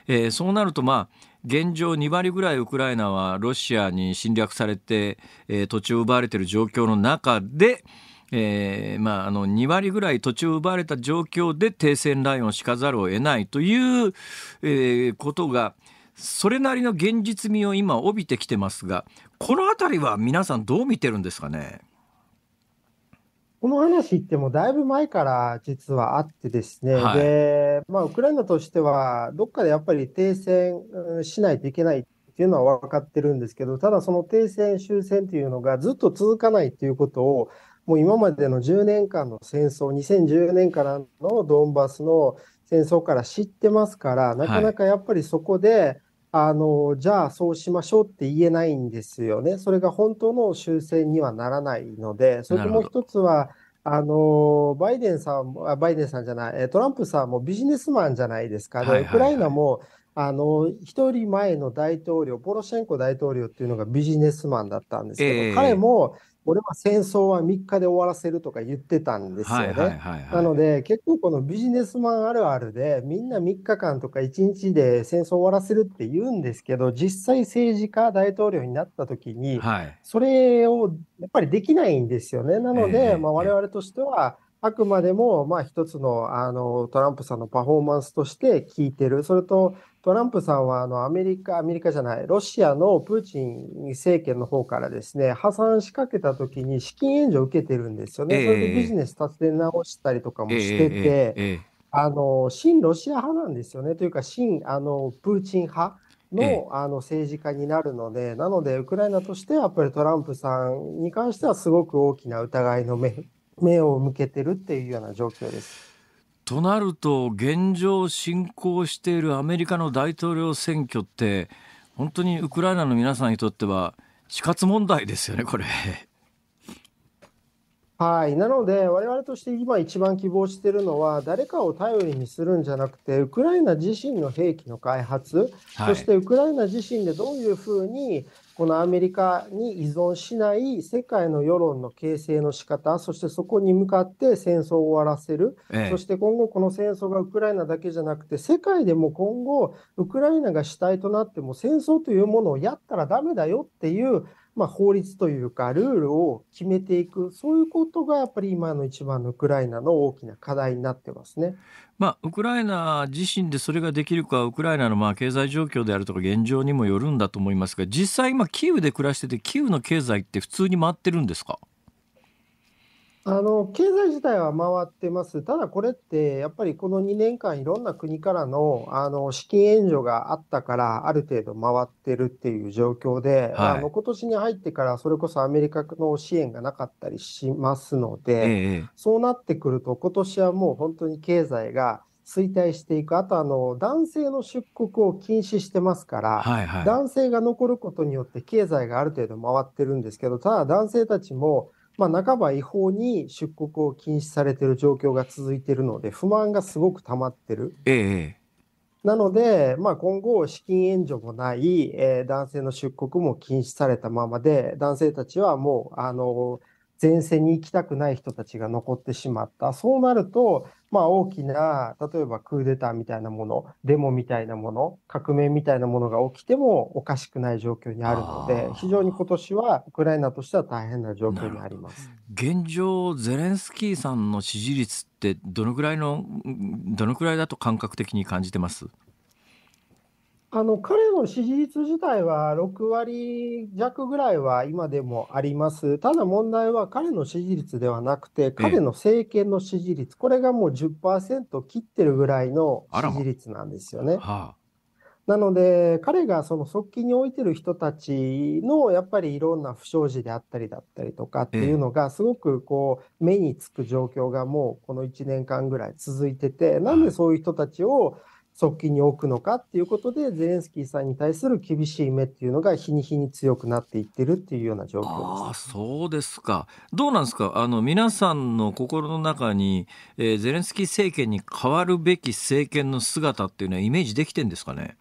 Speaker 1: えー、そうなるとまあ現状2割ぐらいウクライナはロシアに侵略されて、えー、土地を奪われている状況の中でえー、まあ、あの2割ぐらい土地を奪われた状況で停戦ラインを敷かざるを得ないという、えー、ことがそれなりの現実味を今帯びてきてますがこの辺りは皆さんどう見てるんですかね
Speaker 4: この話ってもだいぶ前から実はあってですね、はい、でまあ、ウクライナとしてはどっかでやっぱり停戦しないといけないっていうのは分かってるんですけどただその停戦終戦というのがずっと続かないということをもう今までの10年間の戦争、2010年からのドンバスの戦争から知ってますから、なかなかやっぱりそこで、はい、あのじゃあそうしましょうって言えないんですよね、それが本当の終戦にはならないので、それともう一つは、あのバイデンさんバイデンさんじゃない、トランプさんもビジネスマンじゃないですか、ウクライナもあの1人前の大統領、ポロシェンコ大統領っていうのがビジネスマンだったんですけど、えー、彼も俺は戦争は3日で終わらせるとか言ってたんですよね。なので結構このビジネスマンあるあるでみんな3日間とか1日で戦争終わらせるって言うんですけど実際政治家大統領になった時に、それをやっぱりできないんですよね。なので、えー、まあ、我々としては、あくまでも、まあ、一つのあのトランプさんのパフォーマンスとして聞いてる、それとトランプさんはあのアメリカ、アメリカじゃない、ロシアのプーチン政権の方からですね、破産しかけたときに資金援助を受けてるんですよね、えー、それでビジネス立て直したりとかもしてて、えーえー、あの親ロシア派なんですよね、というか、親あのプーチン派。のあの政治家になるので、なので、ウクライナとしてはやっぱりトランプさんに関してはすごく大きな疑いの目目を向けてるっていうような状況です。
Speaker 1: となると現状進行しているアメリカの大統領選挙って本当にウクライナの皆さんにとっては死活問題ですよねこれ。
Speaker 4: はい、なので、我々として今一番希望しているのは、誰かを頼りにするんじゃなくて、ウクライナ自身の兵器の開発、はい、そしてウクライナ自身でどういうふうにこのアメリカに依存しない世界の世論の形成の仕方そしてそこに向かって戦争を終わらせる、ええ、そして今後、この戦争がウクライナだけじゃなくて世界でも今後、ウクライナが主体となっても戦争というものをやったらだめだよっていうまあ、法律というかルールを決めていくそういうことがやっぱり今の一番のウクライナの大きな課題になってますね。
Speaker 1: まあ、ウクライナ自身でそれができるかウクライナのまあ経済状況であるとか現状にもよるんだと思いますが実際今キーウで暮らしててキーウの経済って普通に回ってるんですか
Speaker 4: あの経済自体は回ってます、ただこれって、やっぱりこの2年間、いろんな国からのあの資金援助があったから、ある程度回ってるっていう状況で、はい、あの今年に入ってから、それこそアメリカの支援がなかったりしますので、ええ、そうなってくると、今年はもう本当に経済が衰退していく、あとあの男性の出国を禁止してますから、はいはい、男性が残ることによって経済がある程度回ってるんですけど、ただ男性たちもまあ、半ば違法に出国を禁止されている状況が続いているので、不満がすごく溜まってる。ええ、なので、まあ、今後、資金援助もない、えー、男性の出国も禁止されたままで、男性たちはもう、あのー前線に行きたくない人たちが残ってしまった。そうなると、まあ、大きな、例えばクーデターみたいなもの、デモみたいなもの、革命みたいなものが起きてもおかしくない状況にあるので、非常に今年はウクライナとしては大変な状況にあります。
Speaker 1: 現状、ゼレンスキーさんの支持率ってどのくらいの、どのくらいだと感覚的に感じてます
Speaker 4: あの彼の支持率自体は6割弱ぐらいは今でもあります、ただ問題は彼の支持率ではなくて、彼の政権の支持率、これがもう10%切ってるぐらいの支持率なんですよね。なので、彼がその側近に置いてる人たちのやっぱりいろんな不祥事であったりだったりとかっていうのが、すごくこう目につく状況がもうこの1年間ぐらい続いてて、なんでそういう人たちを、は側近に置くのかっていうことで、ゼレンスキーさんに対する厳しい目っていうのが日に日に強くなっていってるっていうような状況です。
Speaker 1: あそうですか。どうなんですか。あの皆さんの心の中に、えー、ゼレンスキー政権に変わるべき政権の姿っていうのはイメージできてんですかね。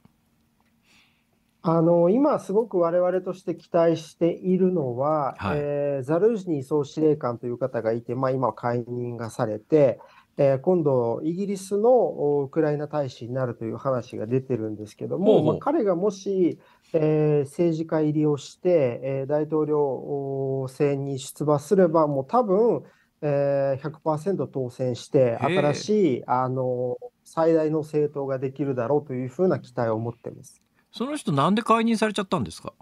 Speaker 4: あの今すごく我々として期待しているのは、はい、えー、ザルージニー総司令官という方がいて、まあ、今解任がされて。えー、今度、イギリスのウクライナ大使になるという話が出てるんですけども、ううまあ、彼がもし、えー、政治家入りをして、えー、大統領選に出馬すれば、もう多分、えー、100%当選して、新しいあの最大の政党ができるだろうというふうな期待を持ってます
Speaker 1: その人、なんで解任されちゃったんですか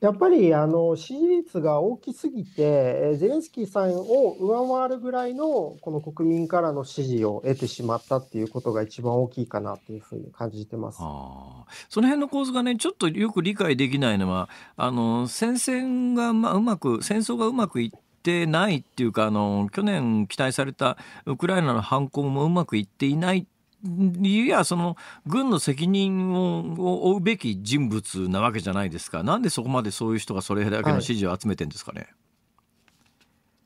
Speaker 4: やっぱりあの支持率が大きすぎて、ゼレンスキーさんを上回るぐらいのこの国民からの支持を得てしまったっていうことが一番大きいかなというふうに感じてますあ
Speaker 1: その辺の構図がね、ちょっとよく理解できないのは、あの戦線がまうまく、戦争がうまくいって、てないっていうかあの去年期待されたウクライナの反攻もうまくいっていない理由やその軍の責任を負うべき人物なわけじゃないですか、なんでそこまでそういう人がそれだけの支持を集めてるんですかね。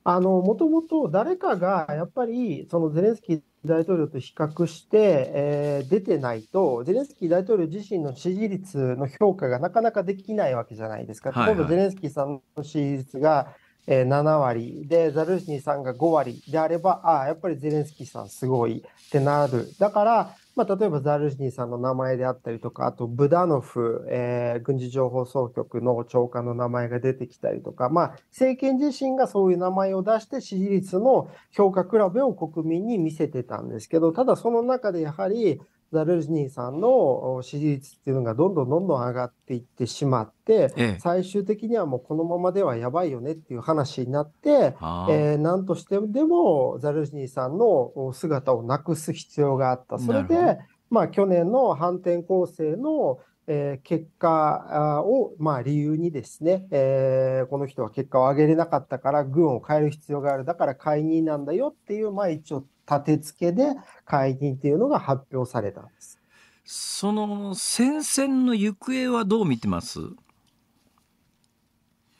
Speaker 4: はい、あのもともと誰かがやっぱりそのゼレンスキー大統領と比較して、えー、出てないと、ゼレンスキー大統領自身の支持率の評価がなかなかできないわけじゃないですか。例えばゼレンスキーさんの支持率が、え7割で、ザルシニーさんが5割であれば、ああ、やっぱりゼレンスキーさんすごいってなる。だから、まあ、例えばザルシニーさんの名前であったりとか、あとブダノフ、えー、軍事情報総局の長官の名前が出てきたりとか、まあ、政権自身がそういう名前を出して支持率の評価比べを国民に見せてたんですけど、ただその中でやはり、ザルジニーさんの支持率っていうのがどんどんどんどん上がっていってしまって、ええ、最終的にはもうこのままではやばいよねっていう話になって、えー、んとしてでもザルジニーさんの姿をなくす必要があった。それで、まあ、去年の反転攻勢のえー、結果を、まあ、理由にですね、えー、この人は結果を上げれなかったから軍を変える必要があるだから解任なんだよっていう、まあ、一応立て付けで解任っていうのが発表されたんです。そ
Speaker 1: の戦線の行方はどう見てます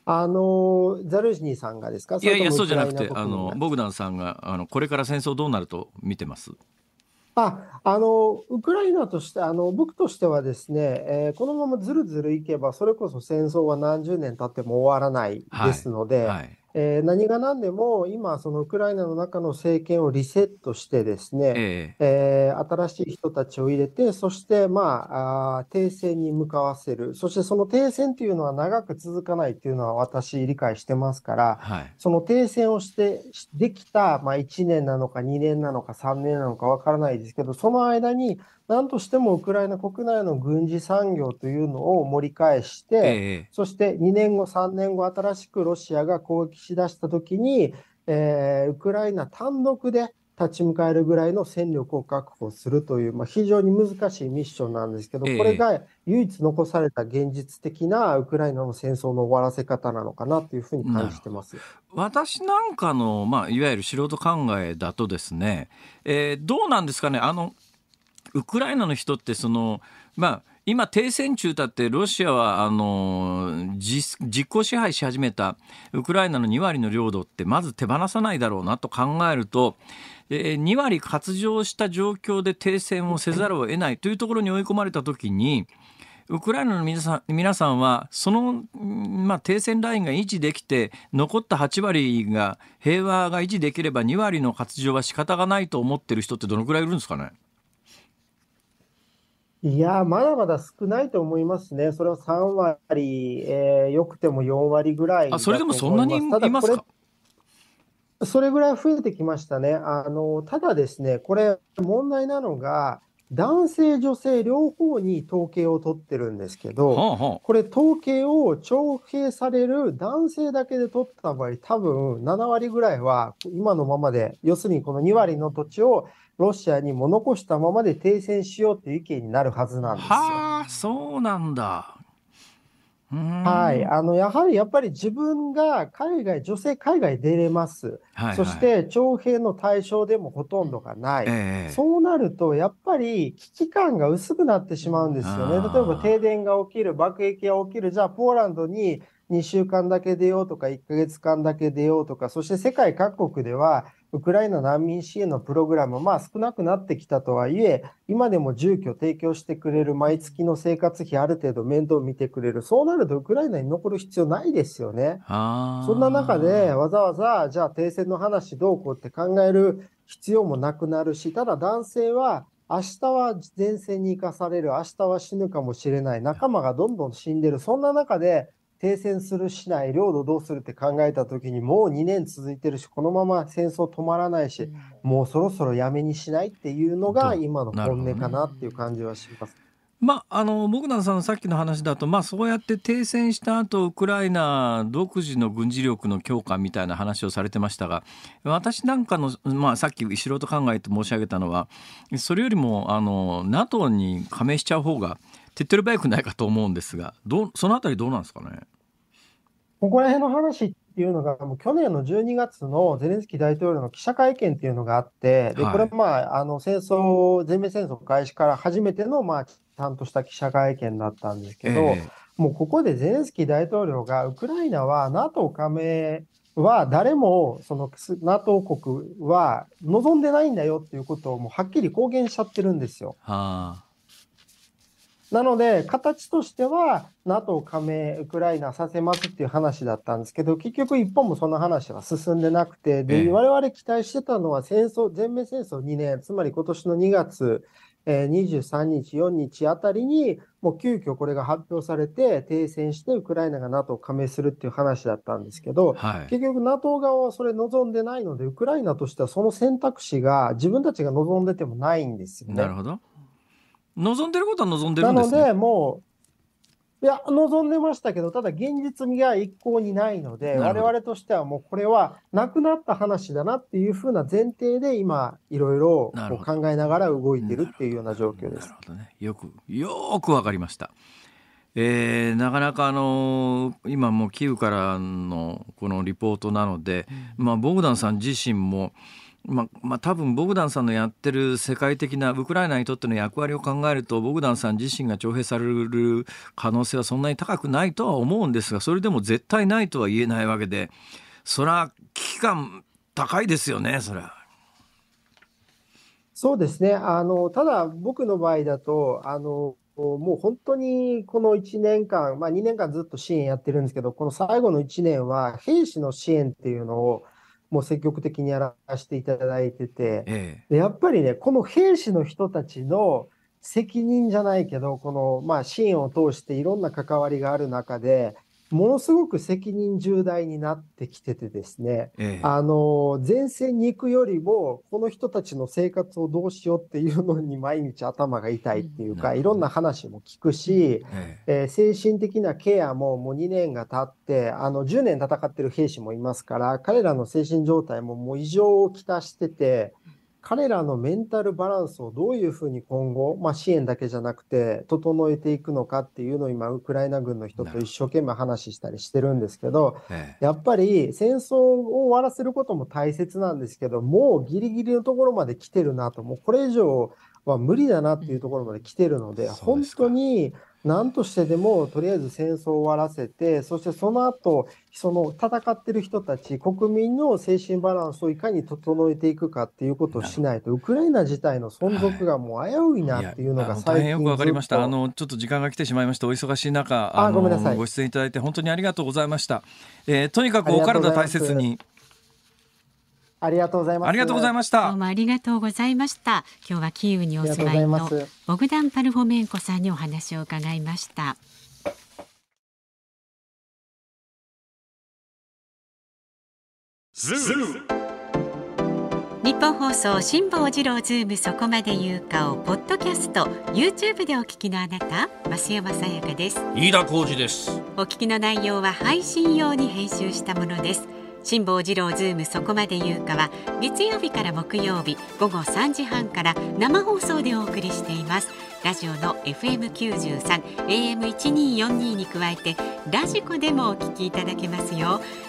Speaker 4: あのザルジニーさんがですかいやいやそうじゃなくてあの
Speaker 1: ボグダンさんがあのこれから戦争どうなると見てます
Speaker 4: ああのウクライナとしてあの僕としてはですね、えー、このままずるずるいけばそれこそ戦争は何十年経っても終わらないですので、はいはいえー、何が何でも今、そのウクライナの中の政権をリセットしてですね、ええー、新しい人たちを入れて、そしてまああ停戦に向かわせる、そしてその停戦というのは長く続かないというのは私、理解してますから、はい、その停戦をしてできた、まあ、1年なのか2年なのか3年なのか分からないですけど、その間になんとしてもウクライナ国内の軍事産業というのを盛り返して、えー、そして2年後、3年後、新しくロシアが攻撃しだしたときに、えー、ウクライナ単独で立ち向かえるぐらいの戦力を確保するという、まあ、非常に難しいミッションなんですけど、これが唯一残された現実的なウクライナの戦争の終わらせ方なのかなというふうに感じてます
Speaker 1: 私なんかの、まあ、いわゆる素人考えだとですね、えー、どうなんですかねあのウクライナの人ってその、まあ、今、停戦中だってロシアはあの実効支配し始めたウクライナの2割の領土ってまず手放さないだろうなと考えるとえ2割割譲した状況で停戦をせざるを得ないというところに追い込まれた時にウクライナの皆さん皆さんはその、まあ、停戦ラインが維持できて残った8割が平和が維持できれば2割の割譲は仕方がないと思ってる人ってどのくらいいるんですかね
Speaker 4: いやまだまだ少ないと思いますね、それは3割、えー、よくても4割ぐらいあそれでもそんなにいますかそれぐらい増えてきましたね。あのただですね、これ、問題なのが、男性、女性両方に統計を取ってるんですけど、はあはあ、これ、統計を徴兵される男性だけで取った場合、多分7割ぐらいは今のままで、要するにこの2割の土地をロシアにも残したままで停戦しようという意見になるはずなんですよ。はあ、そうなんだ。はい、あのやはりやっぱり自分が海外、女性、海外出れます、はいはい、そして徴兵の対象でもほとんどがない、えー、そうなると、やっぱり危機感が薄くなってしまうんですよね、例えば停電が起きる、爆撃が起きる、じゃあ、ポーランドに2週間だけ出ようとか1ヶ月間だけ出ようとかそして世界各国ではウクライナ難民支援のプログラム、まあ、少なくなってきたとはいえ今でも住居提供してくれる毎月の生活費ある程度面倒見てくれるそうなるとウクライナに残る必要ないですよね。
Speaker 3: そんな
Speaker 4: 中でわざわざじゃあ停戦の話どうこうって考える必要もなくなるしただ男性は明日は前線に生かされる明日は死ぬかもしれない仲間がどんどん死んでるそんな中で停戦するしない、領土どうするって考えた時にもう2年続いてるし、このまま戦争止まらないし、もうそろそろやめにしないっていうのが今の本音かなっていう感じはします。
Speaker 1: まあ、あのボグダンさんのさっきの話だと、まあ、そうやって停戦した後ウクライナ独自の軍事力の強化みたいな話をされてましたが私なんかの、まあ、さっき素人考えて申し上げたのはそれよりもあの NATO に加盟しちゃう方が手っ取り早くないかと思うんですがどそのあたりどうなんですかね
Speaker 4: ここら辺の話っていうのがもう去年の12月のゼレンスキー大統領の記者会見っていうのがあってでこれまああの戦争全面戦争開始から初めてのまあちゃんとした記者会見だったんですけど、えー、もうここでゼレンスキー大統領がウクライナは NATO 加盟は誰もその NATO 国は望んでないんだよっていうことをもうはっきり公言しちゃってるんですよ。
Speaker 1: はあ
Speaker 4: なので、形としては NATO 加盟、ウクライナさせますっていう話だったんですけど、結局、一本もその話は進んでなくて、で、我々期待してたのは戦争、全面戦争2年、つまり今年の2月、えー、23日、4日あたりに、もう急遽これが発表されて、停戦してウクライナが NATO 加盟するっていう話だったんですけど、はい、結局 NATO 側はそれ望んでないので、ウクライナとしてはその選択肢が自分たちが望んでてもないんですよね。なるほど。
Speaker 1: 望んでることは望んでるんです、ね、な
Speaker 4: ので、もう、いや、望んでましたけど、ただ現実味が一向にないので、我々としてはもうこれはなくなった話だなっていうふうな前提で、今、いろいろ考えながら動いてるっていうような状況です。なるほどね、よく、よ
Speaker 1: くわかりました。えー、なかなかあのー、今もうキーウからのこのリポートなので、まあ、ボグダンさん自身もまあ、まあ、多分ボグダンさんのやってる世界的なウクライナにとっての役割を考えるとボグダンさん自身が徴兵される可能性はそんなに高くないとは思うんですがそれでも絶対ないとは言えないわけでそれは危機感高いですよねそれは。
Speaker 4: そうですねあのただ僕の場合だとあのもう本当にこの1年間、まあ、2年間ずっと支援やってるんですけどこの最後の1年は兵士の支援っていうのをもう積極的にやらせていただいてて、ええ、でやっぱりね、この兵士の人たちの責任じゃないけど、この、まあ、支援を通していろんな関わりがある中で、ものすごく責任重大になってきててですね、ええ、あの前線に行くよりもこの人たちの生活をどうしようっていうのに毎日頭が痛いっていうか、いろんな話も聞くし、えええ、精神的なケアももう2年が経ってあの10年戦ってる兵士もいますから彼らの精神状態ももう異常をきたしてて。彼らのメンタルバランスをどういうふうに今後、まあ、支援だけじゃなくて整えていくのかっていうのを今ウクライナ軍の人と一生懸命話したりしてるんですけど、やっぱり戦争を終わらせることも大切なんですけどもうギリギリのところまで来てるなともうこれ以上は無理だなっていうところまで来てるので、本当に何としてでもとりあえず戦争を終わらせてそしてその後その戦ってる人たち国民の精神バランスをいかに整えていくかっていうことをしないとウクライナ自体の存続がもう危ういなっていうのが最近、はい、よくわかりましたあ
Speaker 1: のちょっと時間が来てしまいましたお忙しい中ごめんなさいご出演いただいて本当にありがとうございました、えー、とにかくお体大切に
Speaker 4: ありがとうございます。ありがとうございま
Speaker 1: した。ど
Speaker 2: うもありがとうございました。今日はキーウにお住まいのボグダンパルフォメンコさんにお話を伺いました。
Speaker 4: ズー
Speaker 2: 日本放送辛坊治郎ズームそこまで言うかをポッドキャスト YouTube でお聞きのあなた増山さやかです
Speaker 1: 飯田浩司です
Speaker 2: お聞きの内容は配信用に編集したものです辛坊治郎ズームそこまで言うかは月曜日から木曜日午後三時半から生放送でお送りしていますラジオの FM93 a m 一二四二に加えてラジコでもお聞きいただけますよ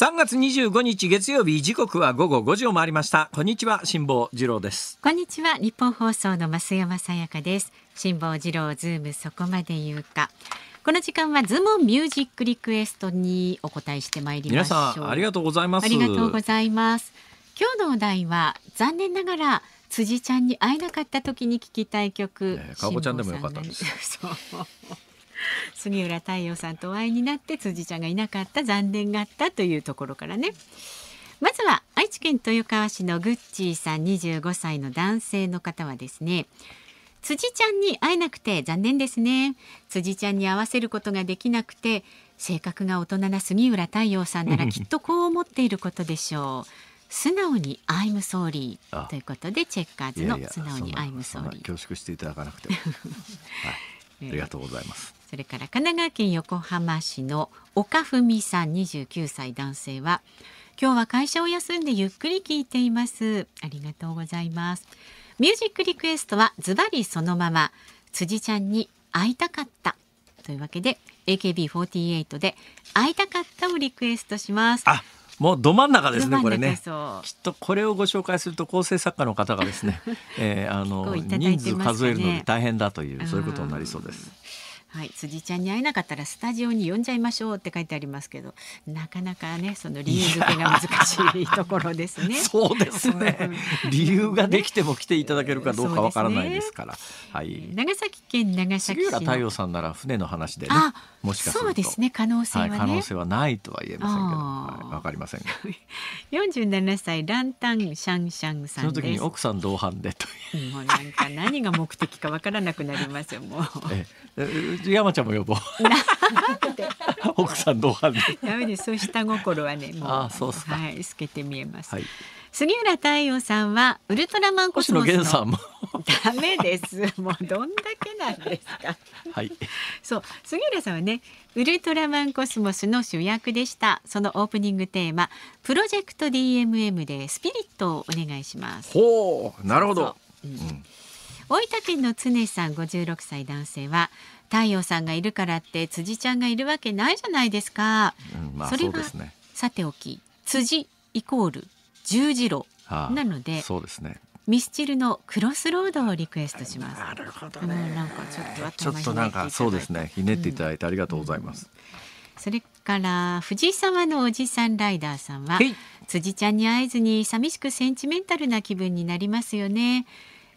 Speaker 1: 三月二十五日月曜日時刻は午後五時を回りましたこんにちは辛坊治郎です
Speaker 2: こんにちは日本放送の増山さやかです辛坊治郎ズームそこまで言うかこの時間はズモンミュージックリクエストにお答えしてまいりましょうあり
Speaker 1: がとうございますありがとうご
Speaker 2: ざいます今日のお題は残念ながら辻ちゃんに会えなかった時に聞きたい曲、えー、かおちゃんでもよかったんです 杉浦太陽さんとお会いになって辻ちゃんがいなかった残念があったというところからねまずは愛知県豊川市のグッチーさん25歳の男性の方はですね辻ちゃんに会えなくて残念ですね辻ちゃんに会わせることができなくて性格が大人な杉浦太陽さんならきっとこう思っていることでしょう素直にアイムソーリーということでチェッカーズの素直にアイムソーリー
Speaker 1: 恐縮していただかなくてはい、ありがとうございます
Speaker 2: それから神奈川県横浜市の岡文さん29歳男性は今日は会社を休んでゆっくり聞いていますありがとうございますミュージックリクエストはズバリそのまま辻ちゃんに会いたかったというわけで AKB48 で会いたかったをリクエストしますあ
Speaker 1: もうど真ん中ですねこれねきっとこれをご紹介すると構成作家の方がですね、えー、あの、ね、人数数えるのに大変だというそういうことになりそうです、
Speaker 2: はい、辻ちゃんに会えなかったらスタジオに呼んじゃいましょうって書いてありますけど、なかなかね、その理由付けが難しいところですね。そうですね。
Speaker 1: 理由ができても来ていただけるかどうかわからないですから。ね、はい。
Speaker 2: 長崎県長崎市。太陽
Speaker 1: さんなら船の話でね、もしかすると。そうで
Speaker 2: すね、可能性は、ねはい、可能性
Speaker 1: はないとは言えませんけど、わ、はい、かりません。
Speaker 2: 四十七歳ランタンシャンシャンさんその時に奥
Speaker 1: さん同伴でと
Speaker 2: もうなんか何が目的かわからなくなりますよもう。
Speaker 1: え山ちゃんも呼ぼう。奥さん同伴で。
Speaker 2: ダメです。そう下心はね、もう。あ、そうはい、透けて見えます。はい、杉浦太陽さんはウルトラマンコスモスの。さんも。ダメです。もうどんだけなんですか。はい。そう、杉浦さんはね、ウルトラマンコスモスの主役でした。そのオープニングテーマ、プロジェクト DMM でスピリットをお願いします。
Speaker 1: ほう、なるほ
Speaker 2: ど。そうそううん大分県の常さん56歳男性は太陽さんがいるからって辻ちゃんがいるわけないじゃないですか、うんまあ、それは、ね、さておき辻イコール十字路なので、はあ、そうですねミスチルのクロスロードをリクエストします。なるほど、ね、うん、なんかちょ
Speaker 1: っとちょっとなんかそうですね。ひねっていただいてありがとうございます。う
Speaker 2: ん、それから藤沢のおじさんライダーさんは、辻ちゃんに会えずに寂しくセンチメンタルな気分になりますよね。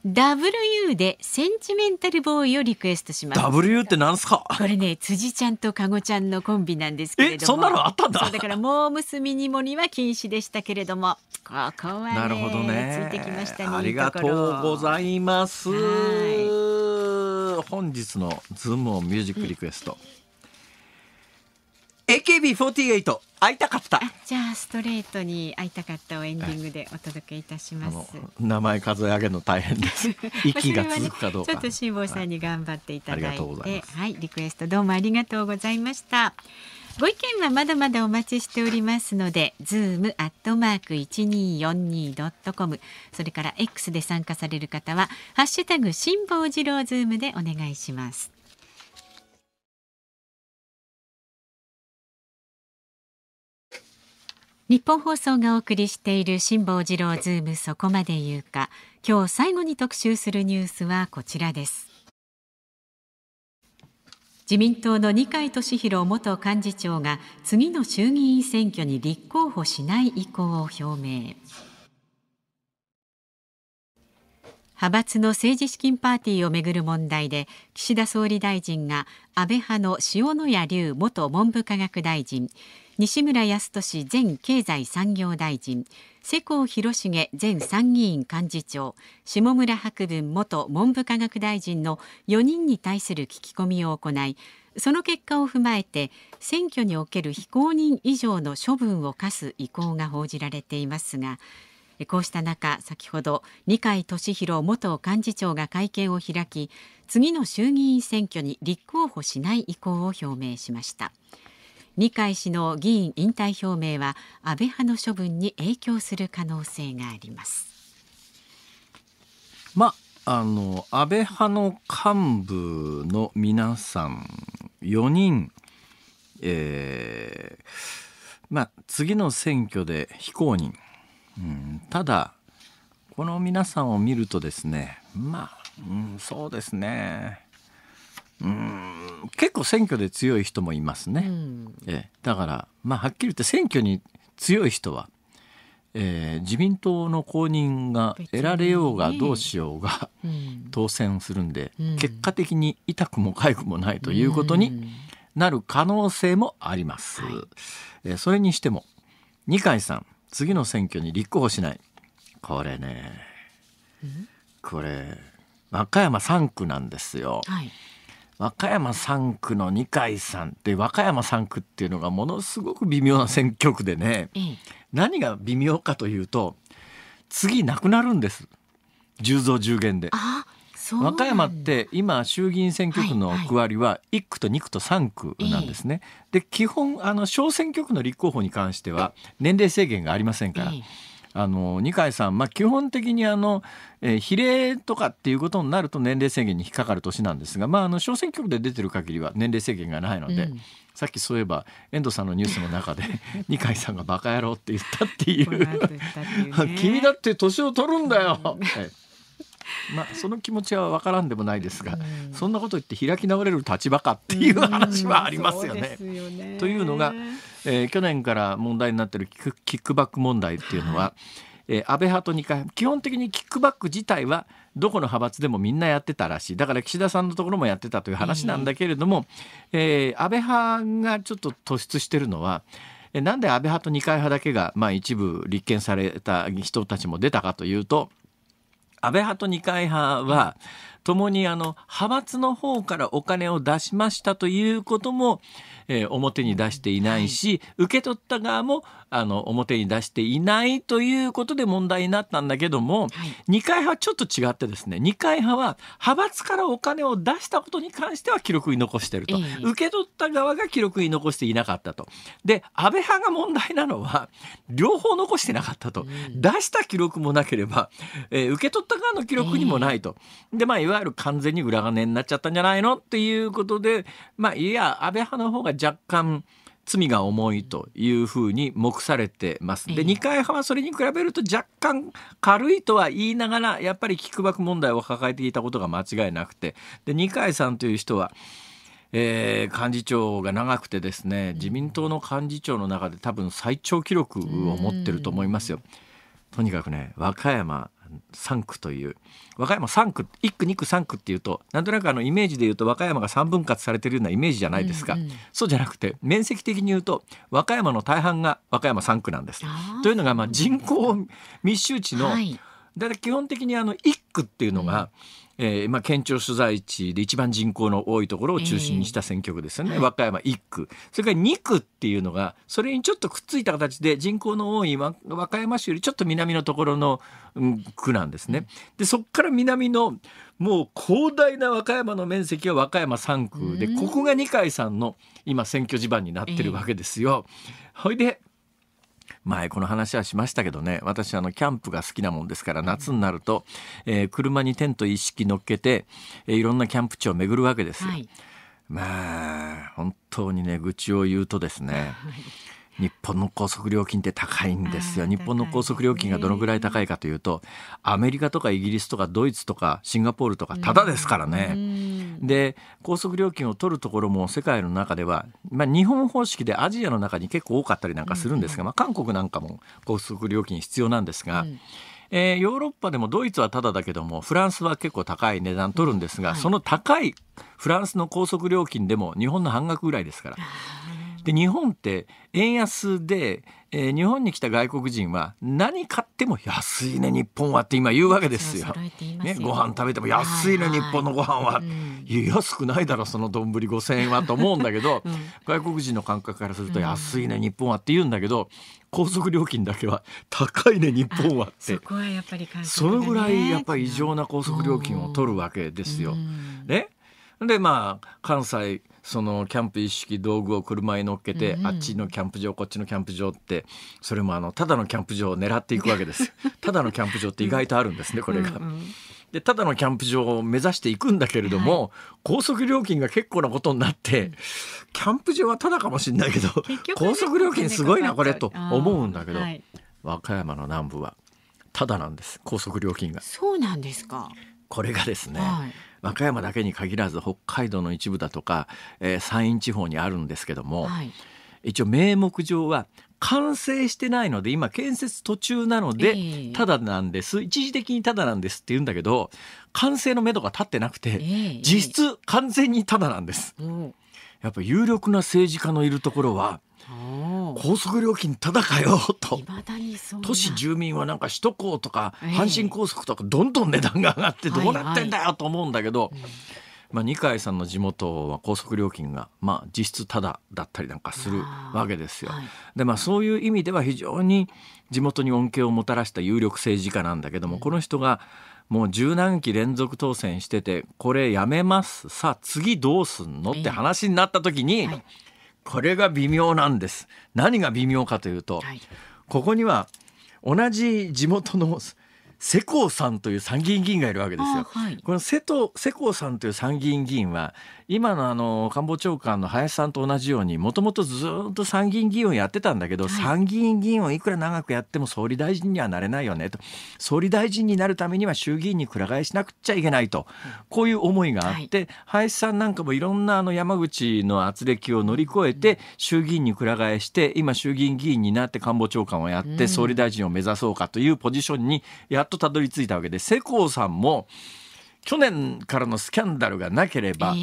Speaker 2: W でセンチメンタルボーイをリクエストします。
Speaker 1: W ってなんすか。
Speaker 2: これね、辻ちゃんとかごちゃんのコンビなんですけれども。そんなのあったんだ。だから、もう娘にもには禁止でしたけれども。ここは、ね、なるほどね。ついてきましたね。ありがとう
Speaker 1: ございます。本日のズームオンミュージックリクエスト。うん AKB48 会いたかったじ
Speaker 2: ゃあストレートに会いたかったをエンディングでお届けいたします
Speaker 1: 名前数え上げの大変です 息が続くかどうか、ね、ちょっと辛坊さんに頑張っていただいて、
Speaker 2: はい、リクエストどうもありがとうございましたご意見はまだまだお待ちしておりますので、ズームアットマーク一二四二ドットコム、それから X で参加される方はハッシュタグ辛坊治郎ズームでお願いします。日本放送がお送りしている辛坊治郎ズームそこまで言うか今日最後に特集するニュースはこちらです自民党の二階俊博元幹事長が次の衆議院選挙に立候補しない意向を表明派閥の政治資金パーティーをめぐる問題で岸田総理大臣が安倍派の塩谷隆元文部科学大臣西村康稔前経済産業大臣世耕弘成前参議院幹事長下村博文元文部科学大臣の4人に対する聞き込みを行いその結果を踏まえて選挙における非公認以上の処分を課す意向が報じられていますがこうした中先ほど二階俊博元幹事長が会見を開き次の衆議院選挙に立候補しない意向を表明しました。二階氏の議員引退表明は安倍派の処分に影響する可能性があります。
Speaker 1: まあの安倍派の幹部の皆さん4人、えーまあ、次の選挙で非公認、うん、ただこの皆さんを見るとですねまあ、うん、そうですねうん結構選挙で強い人もいますね、うん、えだから、まあ、はっきり言って選挙に強い人は、えー、自民党の公認が得られようがどうしようが、うん、当選するんで、うん、結果的に痛くも痒くもないということになる可能性もあります、はい、えー、それにしても二階さん次の選挙に立候補しないこれねこれ和歌山3区なんですよ、はい、和歌山3区の二階さんって和歌山3区っていうのがものすごく微妙な選挙区でね、うん、何が微妙かというと次なくなるんです10増10減で。和歌山って今衆議院選挙区の区割りは1区と2区と3区なんですね。はいはい、で基本あの小選挙区の立候補に関しては年齢制限がありませんから。えーあの二階さん、まあ、基本的にあの、えー、比例とかっていうことになると年齢制限に引っかかる年なんですが、まあ、あの小選挙区で出てる限りは年齢制限がないので。うんさっきそういえば遠藤さんのニュースの中で 二階さんが「バカ野郎」って言ったっていう 君だって年を取るんだよ、うん、まあその気持ちは分からんでもないですが、うん、そんなこと言って開き直れる立場かっていう話はありますよね。うん、よねというのが。えー、去年から問題になっているキックバック問題っていうのは、はい、えー、安倍派と二階基本的にキックバック自体はどこの派閥でもみんなやってたらしいだから岸田さんのところもやってたという話なんだけれども、えー、えー、安倍派がちょっと突出してるのはなんで安倍派と二階派だけが、まあ、一部立憲された人たちも出たかというと安倍派と二階派は共にあの派閥の方からお金を出しましたということも、えー、表に出していないし、はい、受け取った側もあの表に出していないということで問題になったんだけども、はい、二階派はちょっと違ってですね二階派は派閥からお金を出したことに関しては記録に残してると、えー、受け取った側が記録に残していなかったとで安倍派が問題なのは両方残してなかったと、うん、出した記録もなければ、えー、受け取った側の記録にもないと、えー、でまあいわゆる完全に裏金になっちゃったんじゃないのっていうことでまあいや安倍派の方が若干罪が重いというふうに目されてます。で、二階派はそれに比べると若干軽いとは言いながら、やっぱり聞くク問題を抱えていたことが間違いなくて、で、二階さんという人は、えー、幹事長が長くてですね、自民党の幹事長の中で多分最長記録を持ってると思いますよ。とにかくね、和歌山、3区という和歌山3区1区2区3区っていうとなんとなくあのイメージで言うと和歌山が3分割されてるようなイメージじゃないですか、うんうん、そうじゃなくて面積的に言うと和歌山の大半が和歌山3区なんです。というのがまあ人口密集地の、はい、だ基本的にあの1区っていうのが、うんえー、まあ、県庁所在地で一番人口の多いところを中心にした選挙区ですよね、えー、和歌山1区それから2区っていうのがそれにちょっとくっついた形で人口の多い和歌山市よりちょっと南のところの、区なんですね。でそこから南のもう広大な和歌山の面積は和歌山3区でここが二階さんの今選挙地盤になってるわけですよ。えー、ほいで前この話はしましたけどね私あのキャンプが好きなもんですから夏になると、えー、車にテント一式乗っけて、えー、いろんなキャンプ地を巡るわけですよ。はい、まあ本当にね愚痴を言うとですね、日本の高速料金って高いんですよ。日本の高速料金がどのぐらい高いかというと、アメリカとかイギリスとかドイツとかシンガポールとかタダですからね。で高速料金を取るところも世界の中では、まあ、日本方式でアジアの中に結構多かったりなんかするんですが、まあ、韓国なんかも高速料金必要なんですが。えー、ヨーロッパでもドイツはただだけどもフランスは結構高い値段取るんですが、はい、その高いフランスの高速料金でも日本の半額ぐらいですから。で日本って円安で、えー、日本に来た外国人は何買っても安いね日本はって今言うわけですよ。ね、ご飯食べても安いね、はいはい、日本のご飯は、うん、いや安くないだろその丼5,000円はと思うんだけど、うん、外国人の感覚からすると安いね、日本はって言うんだけど高速料金だけは 高いね日本はってそこ
Speaker 2: はやっぱり、ね、そのぐらいやっ
Speaker 1: ぱり異常な高速料金を取るわけですよ。ね、でまあ関西そのキャンプ一式道具を車に乗っけて、うん、あっちのキャンプ場こっちのキャンプ場ってそれもあのただのキャンプ場を狙っていくわけです ただのキャンプ場って意外とあるんですね、これが。うんうんでただのキャンプ場を目指していくんだけれども、はい、高速料金が結構なことになって、うん、キャンプ場はただかもしれないけど、ね、高速料金すごいなこれと思うんだけど、はい、和歌山の南部はただなんです高速料金が。そ
Speaker 2: うなんですか
Speaker 1: これがですね、はい和歌山だけに限らず北海道の一部だとか、えー、山陰地方にあるんですけども、はい、一応名目上は完成してないので今建設途中なのでただなんです、えー、一時的にただなんですって言うんだけど完成のめどが立ってなくて、えー、実質完全にただなんです、うん、やっぱ有力な政治家のいるところは高速料金ただかよと都市住民はなんか首都高とか阪神高速とかどんどん値段が上がってどうなってんだよと思うんだけど。まあ、二階さんの地元は高速料金が、まあ、実質ただだったりなんかするわけですよ。でまあそういう意味では非常に地元に恩恵をもたらした有力政治家なんだけども、この人がもう十何期連続当選しててこれやめますさあ次どうすんのって話になった時に、はいこれが微妙なんです何が微妙かというと、はい、ここには同じ地元の世耕さんという参議院議員がいるわけですよ。はい、この瀬戸世耕さんという参議院議員は今のあの官房長官の林さんと同じようにもともとずっと参議院議員をやってたんだけど、はい、参議院議員をいくら長くやっても総理大臣にはなれないよねと総理大臣になるためには衆議院にくら替えしなくちゃいけないと、こういう思いがあって、はい、林さんなんかもいろんなあの山口の圧力を乗り越えて衆議院にくら替えして今衆議院議員になって官房長官をやって総理大臣を目指そうかというポジションにやってとたどり着いたわけで世耕さんも去年からのスキャンダルがなければ、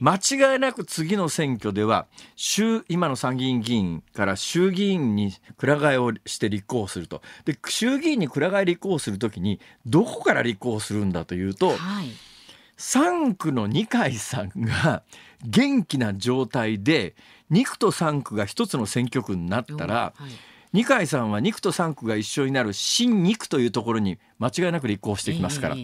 Speaker 1: 間違いなく次の選挙では衆今の参議院議員から衆議院にくら替えをして立候補するとで衆議院にくら替え立候補するときにどこから立候補するんだというと、はい、3区の二階さんが元気な状態で2区と3区が1つの選挙区になったら。はい二階さんは2区と3区が一緒になる新2区というところに間違いなく立候補してきますから。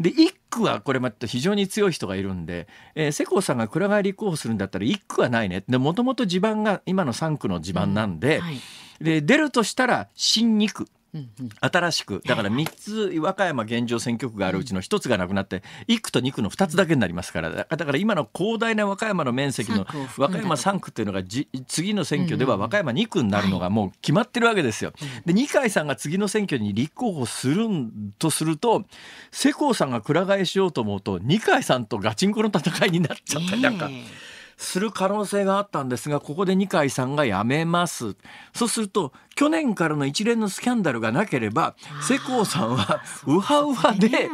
Speaker 1: で1区はこれまた非常に強い人がいるんで、えー、世耕さんが蔵替え立候補するんだったら1区はないねでもともと地盤が今の3区の地盤なんでうんはい、で出るとしたら新2区うんうん、新しくだから3つ和歌山現状選挙区があるうちの1つがなくなって1区と2区の2つだけになりますからだから今の広大な和歌山の面積の和歌山3区っていうのが次の選挙では和歌山2区になるのがもう決まってるわけですよ。で二階さんが次の選挙に立候補するんとすると世耕さんがくら替えしようと思うと二階さんとガチンコの戦いになっちゃったりなんか。えーする可能性があったんですがここで二階さんが辞めますそうすると去年からの一連のスキャンダルがなければ世耕さんはウハウハで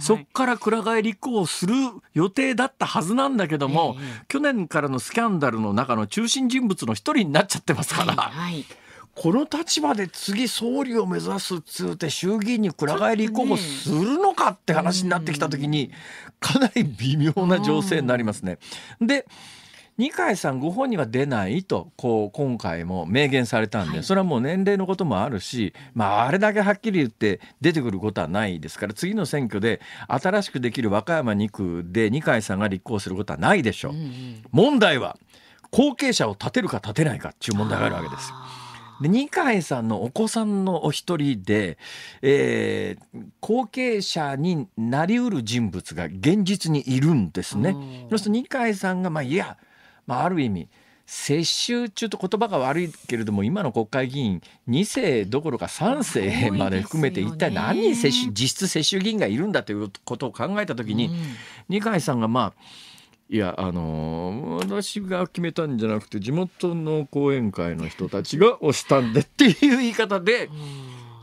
Speaker 1: そこからくら替え立候補する予定だったはずなんだけども、去年からのスキャンダルの中の中心人物の一人になっちゃってますから。はいはいこの立場で次総理を目指すっつうて衆議院にくら替え立候補するのかって話になってきた時にかなり微妙な情勢になりますね。で二階さんご本人は出ないとこう今回も明言されたんで、はい、それはもう年齢のこともあるし、まあ、あれだけはっきり言って出てくることはないですから次の選挙で新しくできる和歌山2区で二階さんが立候補することはないでしょう。うんうん、問題は後継者を立てるか立てないかっていう問題があるわけです。で二階さんのお子さんのお一人で、えー、後継者になりうる人物が現実にいるんですね。そうすると二階さんが、まあ、いやまあ、ある意味世襲中と言葉が悪いけれども今の国会議員2世どころか3世まで含めて一体何人実質世襲議員がいるんだということを考えた時に、うん、二階さんがまあいやあの私が決めたんじゃなくて地元の後援会の人たちが押したんでっていう言い方で。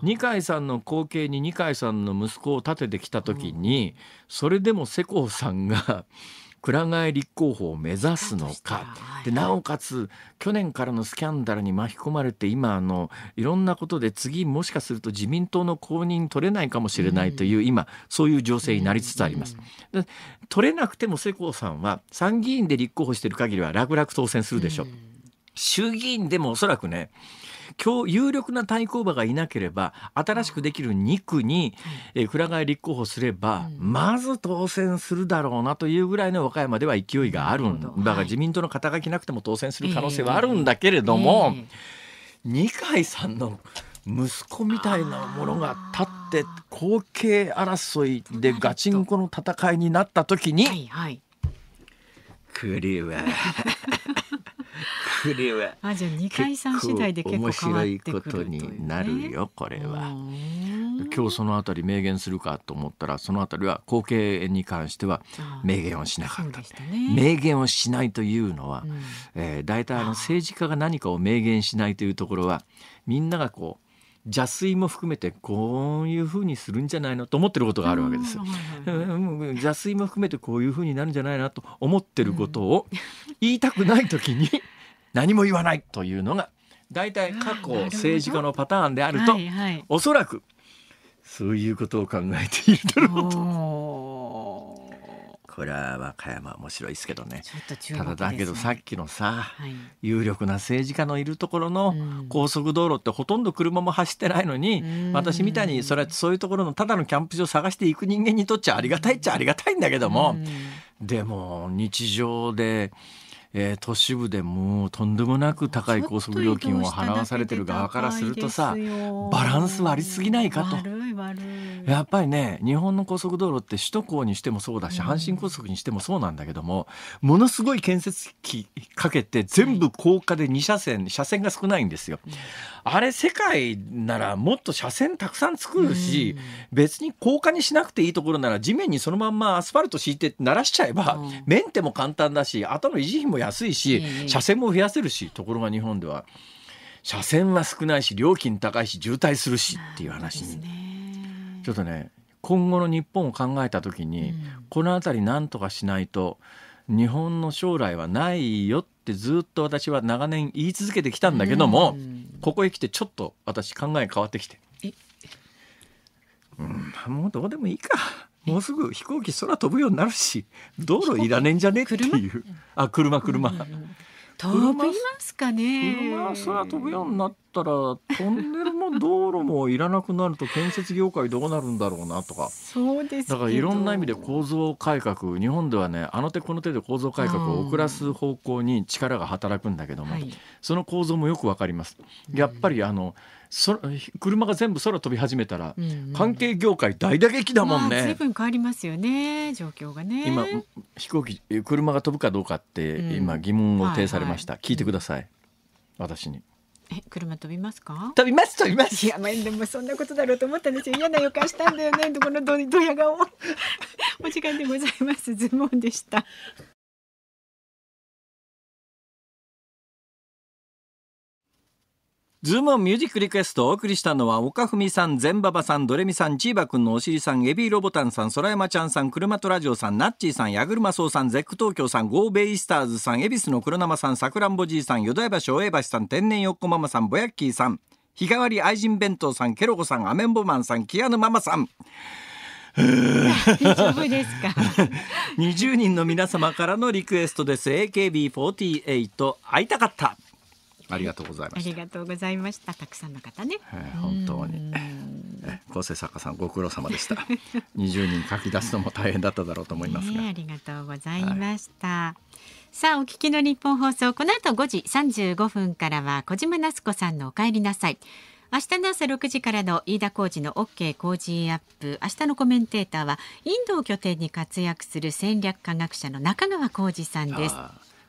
Speaker 1: 二階さんの後継に二階さんの息子を立ててきた時に、それでも世耕さんが倉替え立候補を目指すのか、でなおかつ去年からのスキャンダルに巻き込まれて今あのいろんなことで次もしかすると自民党の公認取れないかもしれないという、今そういう情勢になりつつあります。で取れなくても世耕さんは参議院で立候補している限りは楽々当選するでしょう。衆議院でもおそらくね有力な対抗馬がいなければ新しくできる2区に、えー、倉立候補すれば、うん、まず当選するだろうなというぐらいの和歌山では勢いがあるんだから自民党の肩書きなくても当選する可能性はあるんだけれども、二階さんの。息子みたいなものが立って後継争いでガチンコの戦いになった時に、はは これはあじゃあ階さん次第で結構変わってくるという、ね、面白いことになるよこれは。今日そのあたり明言するかと思ったらそのあたりは後継に関しては明言をしなか
Speaker 3: った、ね、明
Speaker 1: 言をしないというのは、うん、えー、大体あの政治家が何かを明言しないというところはみんながこう邪水も含めてこういう風にするんじゃないのと思ってることがあるわけです。邪水も含めてこういう風になるんじゃないなと思ってることを言いたくない時に何も言わないというのが大体過去政治家のパターンであるとおそらくそういうことを考えているだろうと。これは和歌山面白いですけどね、ね、ただだけどさっきのさ、はい、有力な政治家のいるところの高速道路ってほとんど車も走ってないのに、うん、私みたいにそれはそういうところのただのキャンプ場探していく人間にとっちゃありがたいっちゃありがたいんだけども、うん、でも日常で。えー、都市部でもうとんでもなく高い高速料金を払わされてる側からするとさ
Speaker 3: バランス割り
Speaker 1: すぎないかと。やっぱりね日本の高速道路って首都高にしてもそうだし、阪神高速にしてもそうなんだけどもものすごい建設機かけて全部高架で2車線車線が少ないんですよ。あれ世界ならもっと車線たくさん作るし、うん、別に高架にしなくていいところなら地面にそのまんまアスファルト敷いて鳴らしちゃえば、うん、メンテも簡単だし後の維持費も安いし、車線も増やせるしところが日本では車線は少ないし料金高いし渋滞するしっていう話に、ね、ちょっとね今後の日本を考えた時に、この辺り何とかしないと日本の将来はないよってずっと私は長年言い続けてきたんだけども、ここへ来てちょっと私考え変わってきて。うん、もうどうでもいいか。もうすぐ飛行機空飛ぶようになるし道路いらねえんじゃねえっていうあ車車、うん、飛びますかね車空飛ぶようになったらトンネルも道路もいらなくなると建設業界どうなるんだろうなとかそうですだからいろんな意味で構造改革日本ではねあの手この手で構造改革を遅らす方向に力が働くんだけども、その構造もよくわかります。やっぱりあの、うんそ車が全部空飛び始めたら、うんうん、関係業界大打撃だもんね、まあ、随
Speaker 2: 分変わりますよね状況がね今
Speaker 1: 飛行機車が飛ぶかどうかって今疑問を呈されました、はいはい、聞いてください、私に
Speaker 2: え車飛びますか飛びます飛びますいやまあでもそんなことだろうと思ったんですよ嫌な予感したんだよねこのドドヤ顔
Speaker 3: お時間でございますズボンでした
Speaker 4: ズームオンミュージックリクエストを
Speaker 1: お送りしたのは、岡文さん、全馬場さん、ドレミさん、チーバくんのおしりさん、エビーロボタンさん、空山ちゃんさん、車とラジオさん、ナッチーさん、矢車荘さん、ゼック東京さん、ゴーベイスターズさん、恵比寿の黒生さん、さくらんぼじいさん、淀屋橋、大江橋さん、天然よっこママさん、ぼやっきーさん、日替わり愛人弁当さん、ケロコさん、アメンボマンさん、キアヌママさん。
Speaker 3: 大
Speaker 1: 丈夫ですか20 人の皆様からのリクエストです AKB48 会いたかったありがとうございましあり
Speaker 2: がとうございました。たくさんの方ね。
Speaker 1: えー、本当に。構成作家さんご苦労様でした。20 人書き出すのも大変だっただろうと思いますが。
Speaker 2: ありがとうございました。はい、さあお聞きの日本放送この後5時35分からは小島奈津子さんのお帰りなさい。明日の朝6時からの飯田浩司の OK 工事アップ明日のコメンテーターはインドを拠点に活躍する戦略科学者の中川浩二さんです。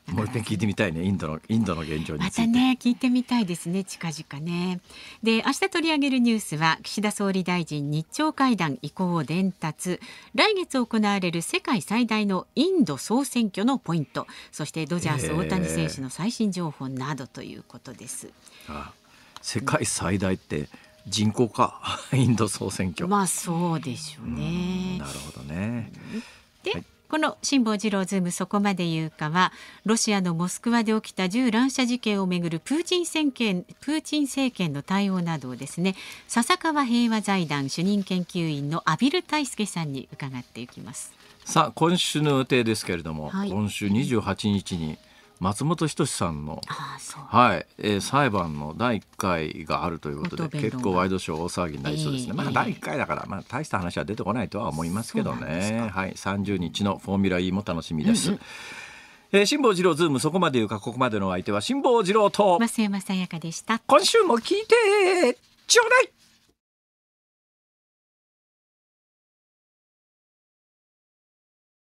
Speaker 1: もう一遍聞いてみたいねインドのインドの現状にまた
Speaker 2: ね聞いてみたいですね近々ねで明日取り上げるニュースは岸田総理大臣日朝会談移行を伝達来月行われる世界最大のインド総選挙のポイントそしてドジャース大谷選手の最新情報などということです、
Speaker 1: ああ世界最大って人口か インド総選挙ま
Speaker 2: あそうでしょうねなるほどねで、はいこの辛坊治郎ズームそこまで言うかはロシアのモスクワで起きた銃乱射事件をめぐるプーチン政権プーチン政権の対応などをですね笹川平和財団主任研究員の阿比留大輔さんに伺っていきます
Speaker 1: さあ今週の予定ですけれども、はい、今週28日に、松本人志さんのはいえー、裁判の第1回があるということで結構ワイドショー大騒ぎになりそうですね、えー、まあ第1回だから、まあ、大した話は出てこないとは思いますけどねはい、30日のフォーミュラ E も楽しみです。ううんえー、辛坊治郎ズームそこまで言うかここまでの相手は辛坊治郎と増山さやかでした今週も聞いてちょうだい